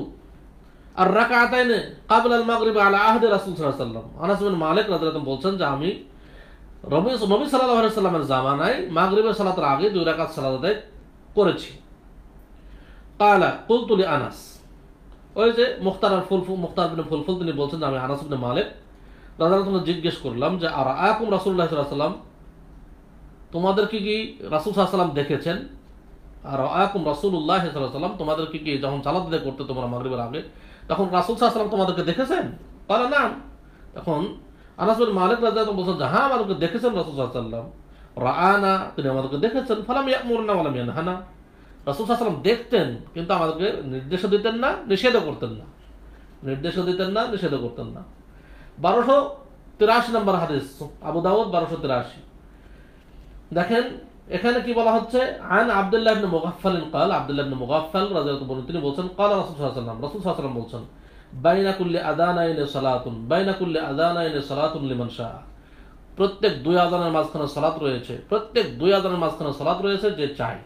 আর রাকা আতাইনে কাবুল আল মাগরিব আলা আহদে রাসুল সাল্লাম আনাসমিন মালিক রাজাম বলছেন যে আমি রবি নবী সাল্লাহ সাল্লামের জামানায় মাগরিবের সালাতের আগে দুই রাকাত সালাত আদায় করেছি কালা কুলতুলি আনাস ওই যে মুখতার ফুলফুল মুখতার বিন ফুলফুল তিনি বলছেন আমি আনাস বিন মালিক রাজা জিজ্ঞেস করলাম যে আর আকুম রাসুল্লাহ সাল্লাম তোমাদের কি কি রাসুল সাল্লাম দেখেছেন আর আকুম রাসুল্লাহ সাল্লাম তোমাদেরকে কি যখন সালাদ করতে তোমরা মাগরিবের আগে তখন রাসুল সাহসালাম তোমাদেরকে দেখেছেন বলে না তখন আনাসুল মালিক রাজা বলছেন যে হ্যাঁ আমাদেরকে দেখেছেন রাসুল সাহসাল্লাম রানা তিনি আমাদেরকে দেখেছেন ফালাম ইয়ামুরনা ওয়ালাম ইয়ানহানা রাসুল সাহসালাম দেখতেন কিন্তু আমাদেরকে নির্দেশও দিতেন না নিষেধও করতেন না নির্দেশও দিতেন না নিষেধও করতেন না বারোশো তিরাশি নম্বর হাদিস আবু দাউদ বারোশো তিরাশি দেখেন এখানে কি বলা হচ্ছে আন আবদুল্লাহ মুগাফল কাল আবদুল্লাহ মুগাফল রাজা তিনি বলছেন কাল রসুলাম সাল্লাল্লাহু আলাইহি সালাতুন সালাতুন প্রত্যেক দুই মাঝখানে সালাত রয়েছে প্রত্যেক দুই আদানের মাঝখানে সালাত রয়েছে যে চাই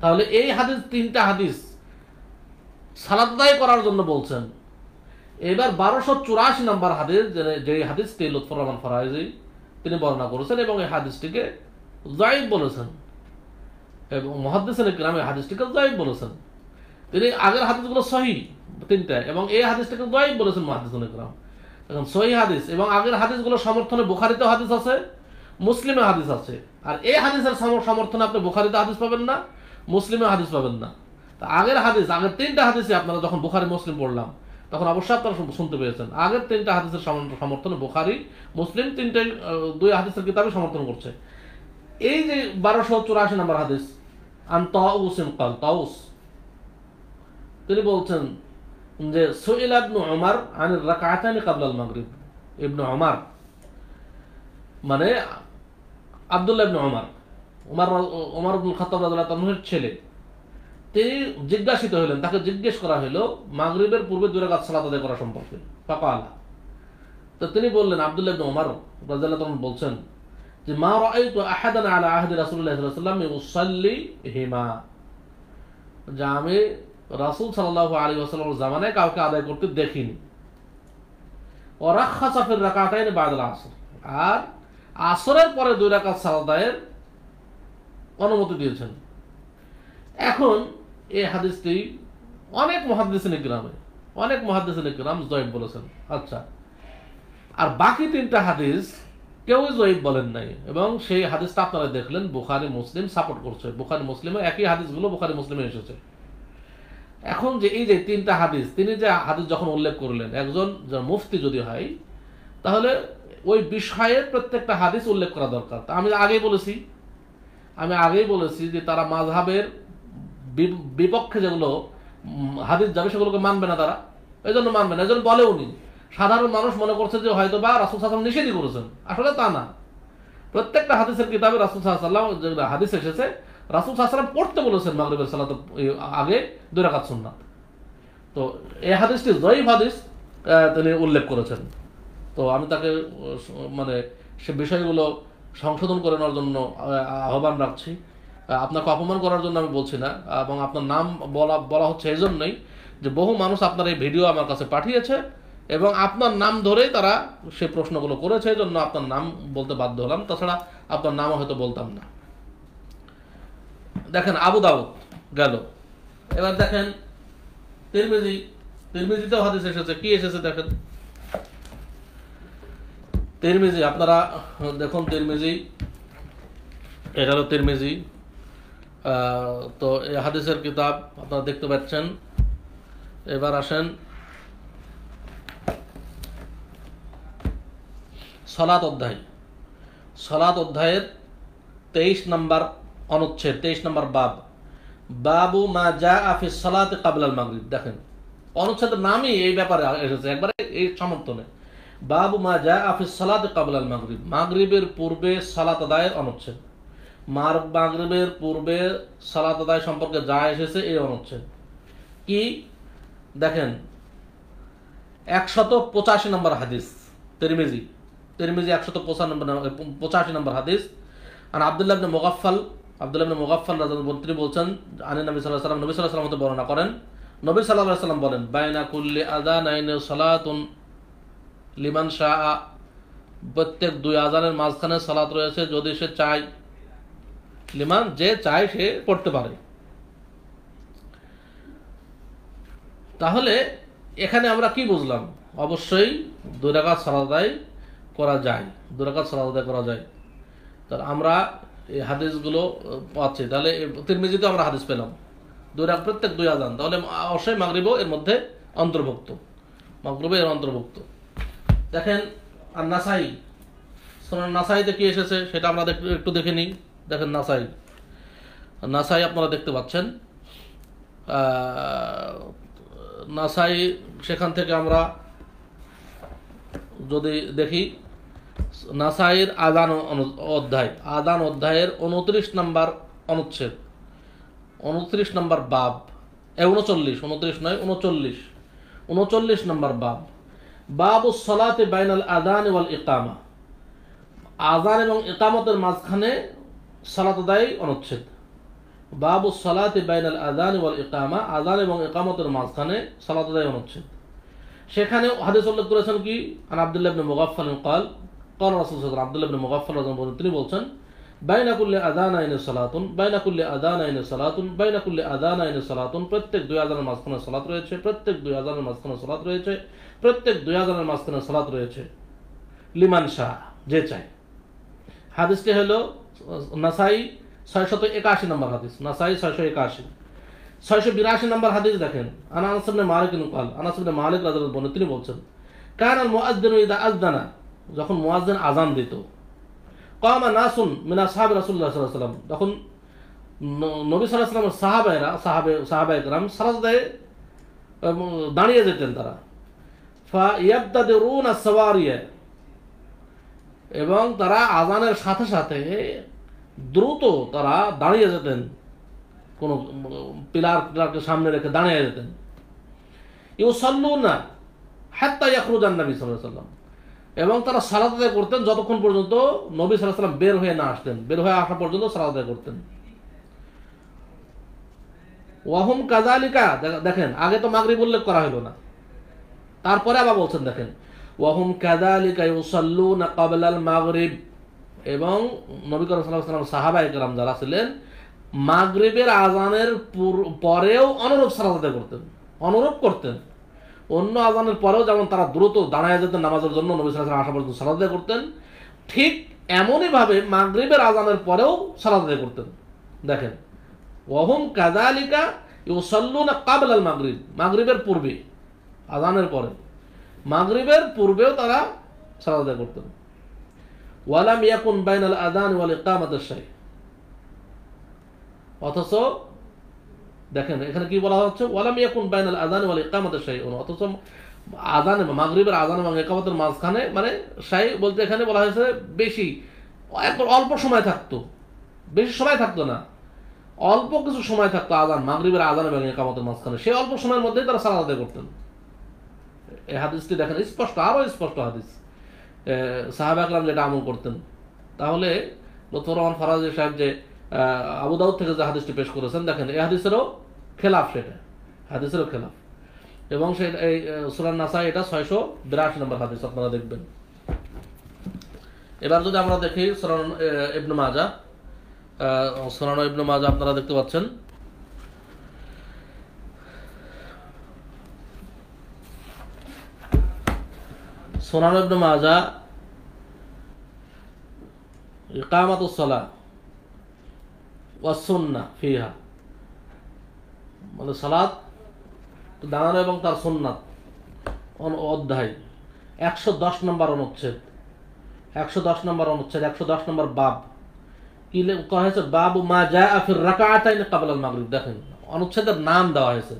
তাহলে এই হাদিস তিনটা হাদিস সালাদ করার জন্য বলছেন এবার বারোশো চুরাশি নম্বর হাদিস যে হাদিসটি লুৎফর রহমান ফরাইজি তিনি বর্ণনা করেছেন এবং এই হাদিসটিকে জাইব বলেছেন এবং মহাদ্দেসেন গ্রামে হাদিসটিকে জাইব বলেছেন তিনি আগের হাদিসগুলো সহি তিনটা এবং এই হাদিসটাকে জয়ীব বলেছেন মহাদেশের গ্রাম এখন সহি হাদিস এবং আগের হাদিসগুলো সমর্থনে বুখারিতে হাদিস আছে মুসলিমে হাদিস আছে আর এই হাদিসের সমর্থনে আপনি বুখারিতে হাদিস পাবেন না মুসলিমে হাদিস পাবেন না তা আগের হাদিস আগের তিনটা হাদিসে আপনারা যখন বুখারি মুসলিম পড়লাম তখন অবশ্যই আপনারা শুনতে পেয়েছেন আগের তিনটা হাদিসের সমর্থন বোখারি মুসলিম তিনটে দুই হাদিসের কিতাবে সমর্থন করছে এই যে বারোশো চুরাশি নম্বর হাদিস আন তাউস কাল তাউস তিনি বলছেন যে সোহেল আবনু ওমর আন রাকাতানি কাবলাল মাগরিব ইবনু ওমর মানে আবদুল্লাহ ইবনু আমার উমার উমার আব্দুল খাত্তাব রাদিয়াল্লাহু ছেলে তিনি জিজ্ঞাসিত হলেন তাকে জিজ্ঞেস করা হলো মাগরীবের পূর্বে দুই রাকাত সালাত আদায় করা সম্পর্কে ফাঁকা আলা তো তিনি বললেন আবদুল্লাহ ইবনে ওমর রাদিয়াল্লাহু তাআলা বলছেন যে মা রাআইতু আহাদান আলা আহদি রাসূলুল্লাহ সাল্লাল্লাহু আলাইহি ওয়াসাল্লাম ইউসাল্লি হিমা যে আমি রাসূল সাল্লাল্লাহু আলাইহি ওয়াসাল্লামের জামানায় কাউকে আদায় করতে দেখিনি ওয়া রাখাসা ফির রাকাতাইন বাদাল আসর আর আসরের পরে দুই রাকাত সালাত আদায়ের অনুমতি দিয়েছেন এখন এই হাদিসটি অনেক মহাদিসিন গ্রামে অনেক মহাদিসিন গ্রাম জয়েব বলেছেন আচ্ছা আর বাকি তিনটা হাদিস কেউ জয়ীব বলেন নাই এবং সেই হাদিসটা আপনারা দেখলেন বুখারি মুসলিম সাপোর্ট করছে বুখারি মুসলিমে একই হাদিসগুলো বুখারি মুসলিমে এসেছে এখন যে এই যে তিনটা হাদিস তিনি যে হাদিস যখন উল্লেখ করলেন একজন মুফতি যদি হয় তাহলে ওই বিষয়ের প্রত্যেকটা হাদিস উল্লেখ করা দরকার আমি আগেই বলেছি আমি আগেই বলেছি যে তারা মাঝহাবের বিপক্ষে যেগুলো হাদিস যাবে সেগুলোকে মানবে না তারা এই জন্য মানবে না এই জন্য বলেও নি সাধারণ মানুষ মনে করছে যে হয়তো বা রাসুল সাহসাম নিষেধই করেছেন আসলে তা না প্রত্যেকটা হাদিসের কিতাবে রাসুল সাহসাল্লাম যেগুলো হাদিস এসেছে রাসুল সাহসাল্লাম পড়তে বলেছেন মাগরীবের সালাত আগে দুই রাকাত সুন্নাত তো এই হাদিসটি জয়ীব হাদিস তিনি উল্লেখ করেছেন তো আমি তাকে মানে সে বিষয়গুলো সংশোধন করে নেওয়ার জন্য আহ্বান রাখছি আপনাকে অপমান করার জন্য আমি বলছি না এবং আপনার নাম বলা বলা হচ্ছে এই জন্যই যে বহু মানুষ আপনার এই ভিডিও আমার কাছে পাঠিয়েছে এবং আপনার নাম ধরেই তারা সে প্রশ্নগুলো করেছে এই জন্য আপনার নাম বলতে বাধ্য হলাম তাছাড়া আপনার নামও হয়তো বলতাম না দেখেন আবু দাউদ গেল এবার দেখেন তিরমিজি তিরমিজিতেও হাদিস এসেছে কি এসেছে দেখেন তিরমিজি আপনারা দেখুন তিরমিজি এটা হলো তিরমিজি তো এই হাদিসের কিতাব আপনারা দেখতে পাচ্ছেন এবার আসেন সলাত অধ্যায় সলাত অধ্যায়ের তেইশ নম্বর অনুচ্ছেদ তেইশ নম্বর বাব বাবু মা যা আফিস সলাতে কাবলাল মাগরিব দেখেন অনুচ্ছেদ নামই এই ব্যাপারে এসেছে একবারে এই সমর্থনে বাবু মা যা আফিস সালাদ কাবলাল মাগরিব মাগরিবের পূর্বে সালাত আদায়ের অনুচ্ছেদ মার্গ মাগরিবের পূর্বে সালাত আদায় সম্পর্কে যা এসেছে এরকম হচ্ছে কি দেখেন একশত পঁচাশি নম্বর হাদিস তেরমিজি তেরমেজি একশত পঁচাশি নম্বর হাদিস আর আবদুল্লাহ ইবনে আবদুল্লাহ ইবনে মুগাফফল মন্ত্রী বলছেন আনি নবী সাল্লাহ সাল্লাম নবী সাল্লাল্লাহু আলাইহি বর্ণনা করেন নবী সাল্লাহ সাল্লাম বলেন বাইনা কুল্লি আযানাইন সালাতুন লিমান শাহ প্রত্যেক দুই আজানের মাঝখানে সালাত রয়েছে যদি সে চায় লিমান যে চায় সে পড়তে পারে তাহলে এখানে আমরা কি বুঝলাম অবশ্যই দুরাকাত সালাদাই করা যায় দুরাকাত সালাদাই করা যায় তার আমরা এই হাদিসগুলো পাচ্ছি তাহলে তিরমিজিতে আমরা হাদিস পেলাম দুরাক প্রত্যেক দুই আজান তাহলে অবশ্যই মাগরিবও এর মধ্যে অন্তর্ভুক্ত মাগরিবও এর অন্তর্ভুক্ত দেখেন আর নাসাই সোনার নাসাইতে কি এসেছে সেটা আমরা একটু দেখে নিই দেখেন নাসাই নাসাই আপনারা দেখতে পাচ্ছেন নাসাই সেখান থেকে আমরা যদি দেখি নাসাইয়ের আদান অধ্যায় আদান অধ্যায়ের উনত্রিশ নাম্বার অনুচ্ছেদ উনত্রিশ নাম্বার বাব এ উনচল্লিশ উনত্রিশ নয় উনচল্লিশ উনচল্লিশ নাম্বার বাব বাবু সলাতে বাইনাল আদান ওয়াল ইকামা আজান এবং একামতের মাঝখানে সালাতদায় অনুচ্ছেদ বাবু সালাতে বাইনাল আদান ওয়াল ইকামা আদান এবং একামতের মাঝখানে সালাতদায় অনুচ্ছেদ সেখানে হাদিস উল্লেখ করেছেন কি আন আব্দুল্লাহ ইবনে মুগাফফাল قال قال রাসূল সাল্লাল্লাহু আলাইহি ওয়াসাল্লাম আব্দুল্লাহ ইবনে মুগাফফাল তিনি বলছেন বাইনা কুল্লি আযানাইন সালাতুন বাইনা কুল্লি আযানাইন সালাতুন বাইনা কুল্লি আযানাইন সালাতুন প্রত্যেক দুই আযানের মাঝখানে সালাত রয়েছে প্রত্যেক দুই আযানের মাঝখানে সালাত রয়েছে প্রত্যেক দুই আযানের মাঝখানে সালাত রয়েছে লিমান শাহ যে চায় হাদিসটি হলো নাসাই ছয়শত একাশি নম্বর হাদিস নাসাই ছয়শ একাশি ছয়শ বিরাশি নম্বর হাদিস দেখেন আনা মালিক নুকাল আনাসবনে মালিক রাজ বলেন তিনি বলছেন কান আল মুআদ্দিন ইদা আজদানা যখন মুআজ্জিন আজান দিত কামা নাসুন মিনা সাহাব রাসুল্লাহ সাল্লাহ সাল্লাম তখন নবী সাল্লাহ সাল্লামের সাহাবায়রা সাহাবে সাহাবায় গ্রাম সালাদায় দাঁড়িয়ে যেতেন তারা ফা ইয়াবদাদে রুন এবং তারা আজানের সাথে সাথে দ্রুত তারা দাঁড়িয়ে যেতেন কোনো পিলার পিলারকে সামনে রেখে দাঁড়িয়ে যেতেন ইউ সাল্লু না হাত্তা ইয়াকরুজান নবী সাল্লাহ সাল্লাম এবং তারা সালাদায় করতেন যতক্ষণ পর্যন্ত নবী সাল্লাহ সাল্লাম বের হয়ে না আসতেন বের হয়ে আসা পর্যন্ত সালাদায় করতেন ওয়াহুম কাজালিকা দেখেন আগে তো মাগরিব উল্লেখ করা হলো না তারপরে আবার বলছেন দেখেন ওয়াহুম কাজালিকা না কাবেলাল মাগরিব এবং নবী করিম সাল্লাম সাহাবা একরাম যারা ছিলেন মাগরীবের আজানের পরেও অনুরূপ সালাদাতে করতেন অনুরূপ করতেন অন্য আজানের পরেও যেমন তারা দ্রুত দাঁড়ায় যেতেন নামাজের জন্য নবী সাল্লাহ আসা পর্যন্ত সালাদাতে করতেন ঠিক এমনইভাবে মাগরীবের আজানের পরেও সালাদাতে করতেন দেখেন ওহম কাজালিকা ইউসল্লুনা কাবল আল মাগরিব মাগরিবের পূর্বে আজানের পরে মাগরিবের পূর্বেও তারা সালাদা করতেন ওয়ালাম ইয়াকুন বাইনাল আদান ওয়াল ইকামাতের অথচ দেখেন এখানে কি বলা হচ্ছে ওয়ালাম ইয়াকুন বাইনাল আদান ওয়াল ইকামাতের অথচ আদান মাগরিবের আদান এবং একামতের মাঝখানে মানে বলতে এখানে বলা হয়েছে বেশি অল্প সময় থাকতো বেশি সময় থাকতো না অল্প কিছু সময় থাকতো আদান মাগরীবের আজান এবং একামতের মাঝখানে সেই অল্প সময়ের মধ্যেই তারা সালাদ করতেন এই হাদিসটি দেখেন স্পষ্ট আরও স্পষ্ট হাদিস সাহাবাকরাম যেটা আমল করতেন তাহলে লুৎফর রহমান ফরাজি সাহেব যে আবুদাউদ থেকে যে হাদিসটি পেশ করেছেন দেখেন এই হাদিসেরও খেলাফ সেটা হাদিসেরও খেলাফ এবং সে এই সুরান নাসা এটা ছয়শো বিরাশি নম্বর হাদিস আপনারা দেখবেন এবার যদি আমরা দেখি সুরান ইবনু মাজা সুরান ইবনু মাজা আপনারা দেখতে পাচ্ছেন সোনান ইবনু মাজা কামাতুসলা ওয়াসন্না ফিহা মানে সালাদ দাঁড়ানো এবং তার সোননাথ অধ্যায় একশো দশ নম্বর অনুচ্ছেদ একশো দশ নম্বর অনুচ্ছেদ একশো দশ নম্বর বাব কি কয়া হয়েছে বাবু মা যা আফির রাকাতাইন কাবলাল মাগরিব দেখেন অনুচ্ছেদের নাম দেওয়া হয়েছে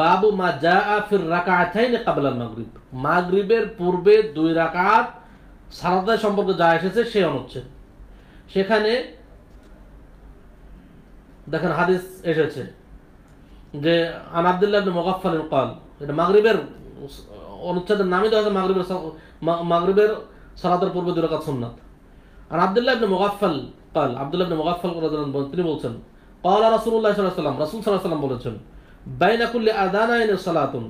বাবু মা যা আফির রাকাতাইন কাবলাল মাগরিব মাগরিবের পূর্বে দুই রাকাত সালাদায় সম্পর্কে যা এসেছে সেই অনুচ্ছেদ সেখানে দেখেন হাদিস এসেছে যে আনাবদুল্লাহ আবদুল্লাহ কল এটা মাগরীবের অনুচ্ছেদের নামই দেওয়া আছে মাগরীবের মাগরীবের সালাতের পূর্বে দুরাকাত সোমনাথ আর আবদুল্লাহ ইবনে মুগাফফাল قال আব্দুল্লাহ ইবনে মুগাফফাল তিনি বলছেন কল আর সাল্লাল্লাহু সাল্লাম ওয়াসাল্লাম সাল্লাহ সাল্লাল্লাহু বলেছেন বাইনাকুল্লি কুল্লি আযানাইন সালাতুন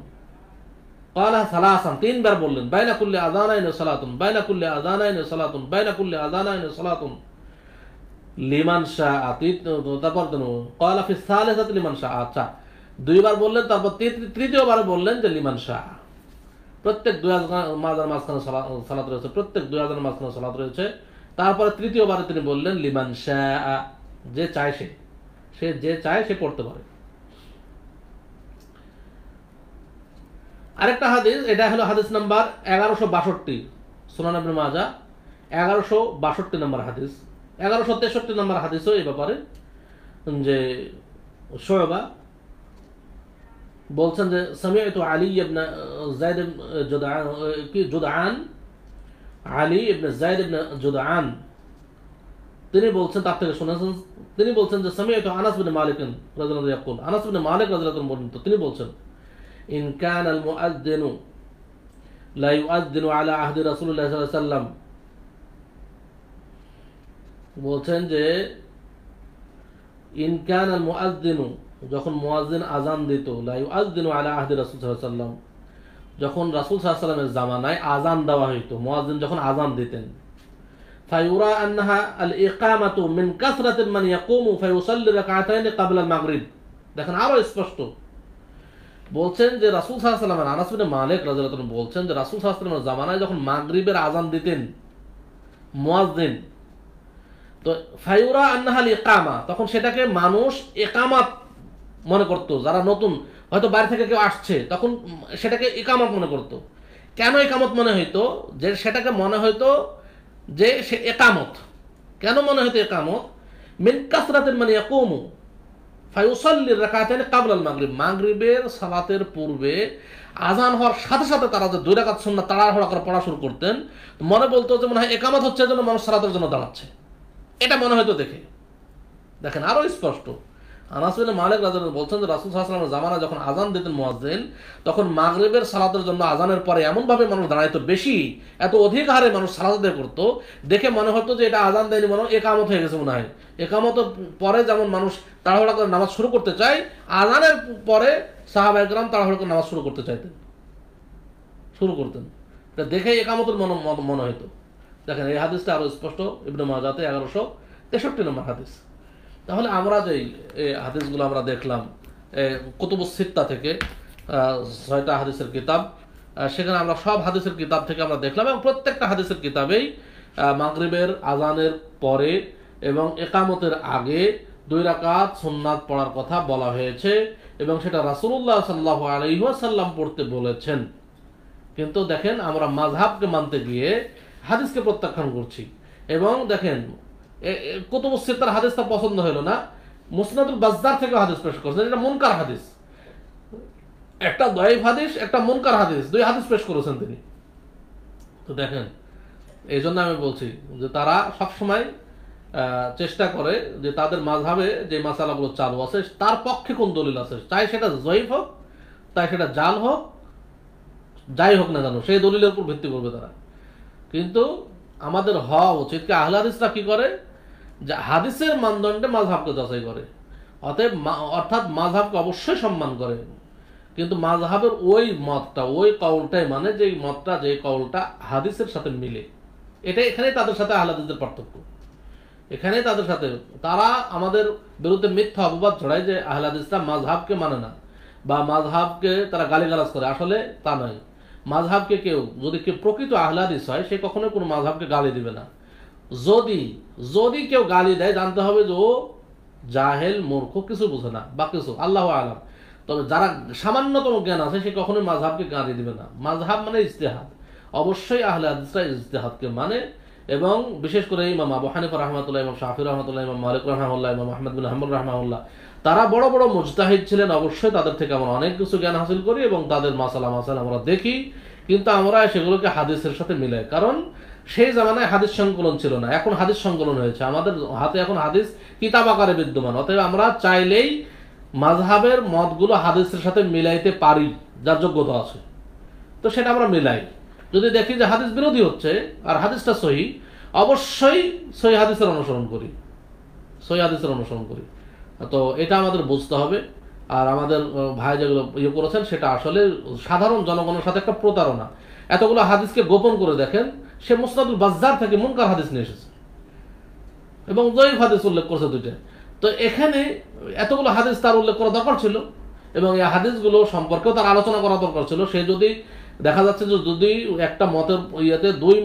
قال ثلاثا তিনবার বললেন বাইনাকুল্লি কুল্লি আযানাইন সালাতুন বাইনাকুল্লি কুল্লি আযানাইন সালাতুন বাইনাকুল্লি কুল্লি আযানাইন সালাতুন লিমান শাহ তারপর কয়লা ফি লিমান শাহ আচ্ছা দুইবার বললেন তারপর তৃতীয়বার বললেন যে লিমান শাহ প্রত্যেক দুই হাজার মাঝখানে সালাত রয়েছে প্রত্যেক দুই হাজার মাঝখানে সালাত রয়েছে তারপরে তৃতীয়বারে তিনি বললেন লিমান শাহ যে চায় সে সে যে চায় সে পড়তে পারে আরেকটা হাদিস এটা হলো হাদিস নাম্বার এগারোশো বাষট্টি সোনানবিন মাজা এগারোশো বাষট্টি নম্বর হাদিস এগারোশো তেষট্টি নম্বর হাদিসও এই ব্যাপারে যে শোয়বা বলছেন যে আলী ইবনা জায়দ কি আলী ইবনে জায়দ ইবনে তিনি বলছেন তার থেকে শুনেছেন তিনি বলছেন যে সামিয়াত আনাস বিন মালিক ইয়াকুল আনাস বিন মালিক রাদিয়াল্লাহু তিনি বলছেন ইন আল মুআদ্দিনু লা ইউআদ্দিনু আলা আহদি রাসূলুল্লাহ সাল্লাল্লাহু আলাইহি ওয়াসাল্লাম বলছেন যে ইনকান আল মুআজ্জিনু যখন মুয়াজ্জিন আজান দিত লা ইউআজ্জিনু আলা আহদি রাসূল সাল্লাল্লাহু আলাইহি ওয়াসাল্লাম যখন রাসূল সাল্লাল্লাহু আলাইহি ওয়াসাল্লামের জামানায় আজান দেওয়া হইতো মুয়াজ্জিন যখন আজান দিতেন فيرى أنها الإقامة من كثرة من يقوم فيصلي ركعتين قبل المغرب দেখেন আরো স্পষ্ট বলছেন যে রাসুল সাহাশাল্লামের আনাস বিন মালিক রাজাল বলছেন যে রাসুল সাহাশাল্লামের জামানায় যখন মাগরিবের আজান দিতেন মোয়াজদিন তো ফায়ুরা আন্নাহাল একামা তখন সেটাকে মানুষ একামাত মনে করত যারা নতুন হয়তো বাইরে থেকে কেউ আসছে তখন সেটাকে একামত মনে করত কেন একামত মনে হইতো যে সেটাকে মনে হইতো যে সে একামত কেন মনে হইতো একামত মিন কাসরাতের মানে কমু ফায়ুসল্লি কাবুল আল মাগরিব মাগরিবের সালাতের পূর্বে আজান হওয়ার সাথে সাথে তারা যে দুই শুন না তাড়াহড়া করে পড়া শুরু করতেন মনে বলতো যে মনে হয় একামত হচ্ছে যেন মানুষ সালাতের জন্য দাঁড়াচ্ছে এটা মনে হয়তো দেখে দেখেন আরও স্পষ্ট আনাসবিন মালিক রাজ বলছেন যে রাসুল সাল্লামের জামানা যখন আজান দিতেন মোয়াজদিন তখন মাগরেবের সালাদের জন্য আজানের পরে এমনভাবে মানুষ দাঁড়াইতো বেশি এত অধিক হারে মানুষ সালাদে করতো দেখে মনে হতো যে এটা আজান দেয়নি মনে একামত হয়ে গেছে মনে হয় একামত পরে যেমন মানুষ তাড়াহুড়া করে নামাজ শুরু করতে চায় আজানের পরে সাহাবা একরাম তাড়াহুড়া করে নামাজ শুরু করতে চাইতেন শুরু করতেন এটা দেখে একামতের মনে মনে হতো দেখেন এই হাদিসটা আরো স্পষ্ট ইবনে মাজাতে এগারোশো তেষট্টি নম্বর হাদিস তাহলে আমরা যে হাদিসগুলো আমরা দেখলাম কুতুব সিত্তা থেকে ছয়টা হাদিসের কিতাব সেখানে আমরা সব হাদিসের কিতাব থেকে আমরা দেখলাম এবং প্রত্যেকটা হাদিসের কিতাবেই মাগরীবের আজানের পরে এবং একামতের আগে দুই রাকাত সোননাথ পড়ার কথা বলা হয়েছে এবং সেটা রাসুল্লাহ সাল্লাহ আলহিহাসাল্লাম পড়তে বলেছেন কিন্তু দেখেন আমরা মাঝহাবকে মানতে গিয়ে হাদিসকে প্রত্যাখ্যান করছি এবং দেখেন কত তার হাদিসটা পছন্দ হলো না মুসনাদুল বাজদার থেকে হাদিস পেশ করছেন এটা মনকার হাদিস একটা দয়েব হাদিস একটা মনকার হাদিস দুই হাদিস পেশ করেছেন তিনি তো দেখেন এই জন্য আমি বলছি যে তারা সবসময় চেষ্টা করে যে তাদের মাঝাবে যে মাসালাগুলো চালু আছে তার পক্ষে কোন দলিল আছে চাই সেটা জয়ীফ হোক তাই সেটা জাল হোক যাই হোক না কেন সেই দলিলের উপর ভিত্তি করবে তারা কিন্তু আমাদের হওয়া উচিত কি আহলাদিসরা কী করে যে হাদিসের মানদণ্ডে মাঝহাবকে যাচাই করে অতএব অর্থাৎ মাঝহাবকে অবশ্যই সম্মান করে কিন্তু মাঝহাবের ওই মতটা ওই কৌলটাই মানে যে মতটা যে কৌলটা হাদিসের সাথে মিলে এটা এখানেই তাদের সাথে আহলাদিসদের পার্থক্য এখানেই তাদের সাথে তারা আমাদের বিরুদ্ধে মিথ্যা অপবাদ ছড়ায় যে আহলাদিসরা মাঝহাবকে মানে না বা মাঝহাবকে তারা গালিগালাজ করে আসলে তা নয় মাঝহাবকে কেউ যদি কেউ প্রকৃত আহ্লাদিস হয় সে কখনো কোনো মাঝহাবকে গালি দিবে না যদি যদি কেউ গালি দেয় জানতে হবে যে ও জাহেল মূর্খ কিছু বোঝে না বা কিছু আল্লাহ আলাম তবে যারা সামান্যতম জ্ঞান আছে সে কখনোই মাঝহাবকে গালি দিবে না মাঝহাব মানে ইজতেহাদ অবশ্যই আহ্লাদিসরা হাদিসরা ইজতেহাদকে মানে এবং বিশেষ করে ইমাম আবু হানিফ রহমতুল্লাহ ইমাম শাহির রহমতুল্লাহ ইমাম মালিক রহমাল্লাহ ইমাম আহমদ বিন আহমদ রহমাল্লাহ তারা বড় বড় মুজতাহিদ ছিলেন অবশ্যই তাদের থেকে আমরা অনেক কিছু জ্ঞান হাসিল করি এবং তাদের মাসালা মাসাল আমরা দেখি কিন্তু আমরা সেগুলোকে হাদিসের সাথে মিলাই কারণ সেই জামানায় হাদিস সংকলন ছিল না এখন হাদিস সংকলন হয়েছে আমাদের হাতে এখন হাদিস কিতাব আকারে বিদ্যমান অতএব আমরা চাইলেই মাঝহাবের মতগুলো হাদিসের সাথে মিলাইতে পারি যার যোগ্যতা আছে তো সেটা আমরা মিলাই যদি দেখি যে হাদিস বিরোধী হচ্ছে আর হাদিসটা সহি অবশ্যই সহি হাদিসের অনুসরণ করি সহি হাদিসের অনুসরণ করি তো এটা আমাদের বুঝতে হবে আর আমাদের ভাই যেগুলো ইয়ে করেছেন সেটা আসলে সাধারণ জনগণের সাথে একটা প্রতারণা এতগুলো হাদিসকে গোপন করে দেখেন সে মুসনাদুল বাজার থেকে মুনকার হাদিস নিয়ে এসেছে এবং জয়ীফ হাদিস উল্লেখ করেছে দুইটা তো এখানে এতগুলো হাদিস তার উল্লেখ করা দরকার ছিল এবং এই হাদিসগুলো সম্পর্কেও তার আলোচনা করা দরকার ছিল সে যদি দেখা যাচ্ছে যে যদি একটা মতের ইয়েতে দুই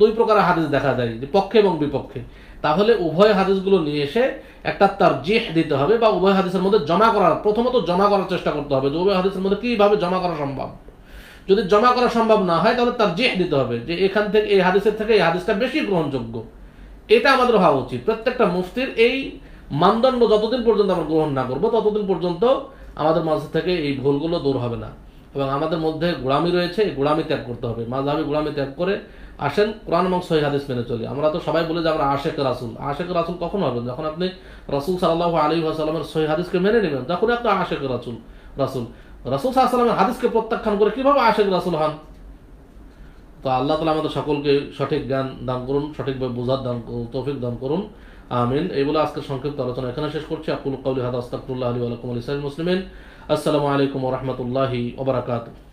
দুই প্রকারের হাদিস দেখা যায় যে পক্ষে এবং বিপক্ষে তাহলে উভয় হাদিসগুলো নিয়ে এসে একটা তার জিহ দিতে হবে বা উভয় হাদিসের মধ্যে জমা করার প্রথমত জমা করার চেষ্টা করতে হবে যে উভয় হাদিসের মধ্যে কীভাবে জমা করা সম্ভব যদি জমা করা সম্ভব না হয় তাহলে তার জিহ দিতে হবে যে এখান থেকে এই হাদিসের থেকে এই হাদিসটা বেশি গ্রহণযোগ্য এটা আমাদের হওয়া উচিত প্রত্যেকটা মুফতির এই মানদণ্ড যতদিন পর্যন্ত আমরা গ্রহণ না করবো ততদিন পর্যন্ত আমাদের মাঝে থেকে এই ভুলগুলো দূর হবে না এবং আমাদের মধ্যে গোড়ামি রয়েছে গোড়ামি ত্যাগ করতে হবে মাঝাবি গোড়ামি ত্যাগ করে আসেন কোরআন এবং সহি হাদিস মেনে চলি আমরা তো সবাই বলে যে আমরা আশেখ রাসুল আশেখ রাসুল কখন হবেন যখন আপনি রাসুল সাল্লাহ আলী আসালামের সহি হাদিসকে মেনে নেবেন তখন আপনি আশেখ রাসুল রাসুল রাসুল সাহাশালামের হাদিসকে প্রত্যাখ্যান করে কীভাবে আশেখ রাসুল হন তো আল্লাহ তালা আমাদের সকলকে সঠিক জ্ঞান দান করুন সঠিকভাবে বোঝার দান তৌফিক দান করুন আমিন এইগুলো আজকের সংক্ষিপ্ত আলোচনা এখানে শেষ করছি আকুল কৌলি হাদ আস্তাকুল্লাহ আলী আলকুম আলী সাইল মুসলিমিন আসসালামু আলাইকুম রহমতুল্লাহি ওবরাকাতু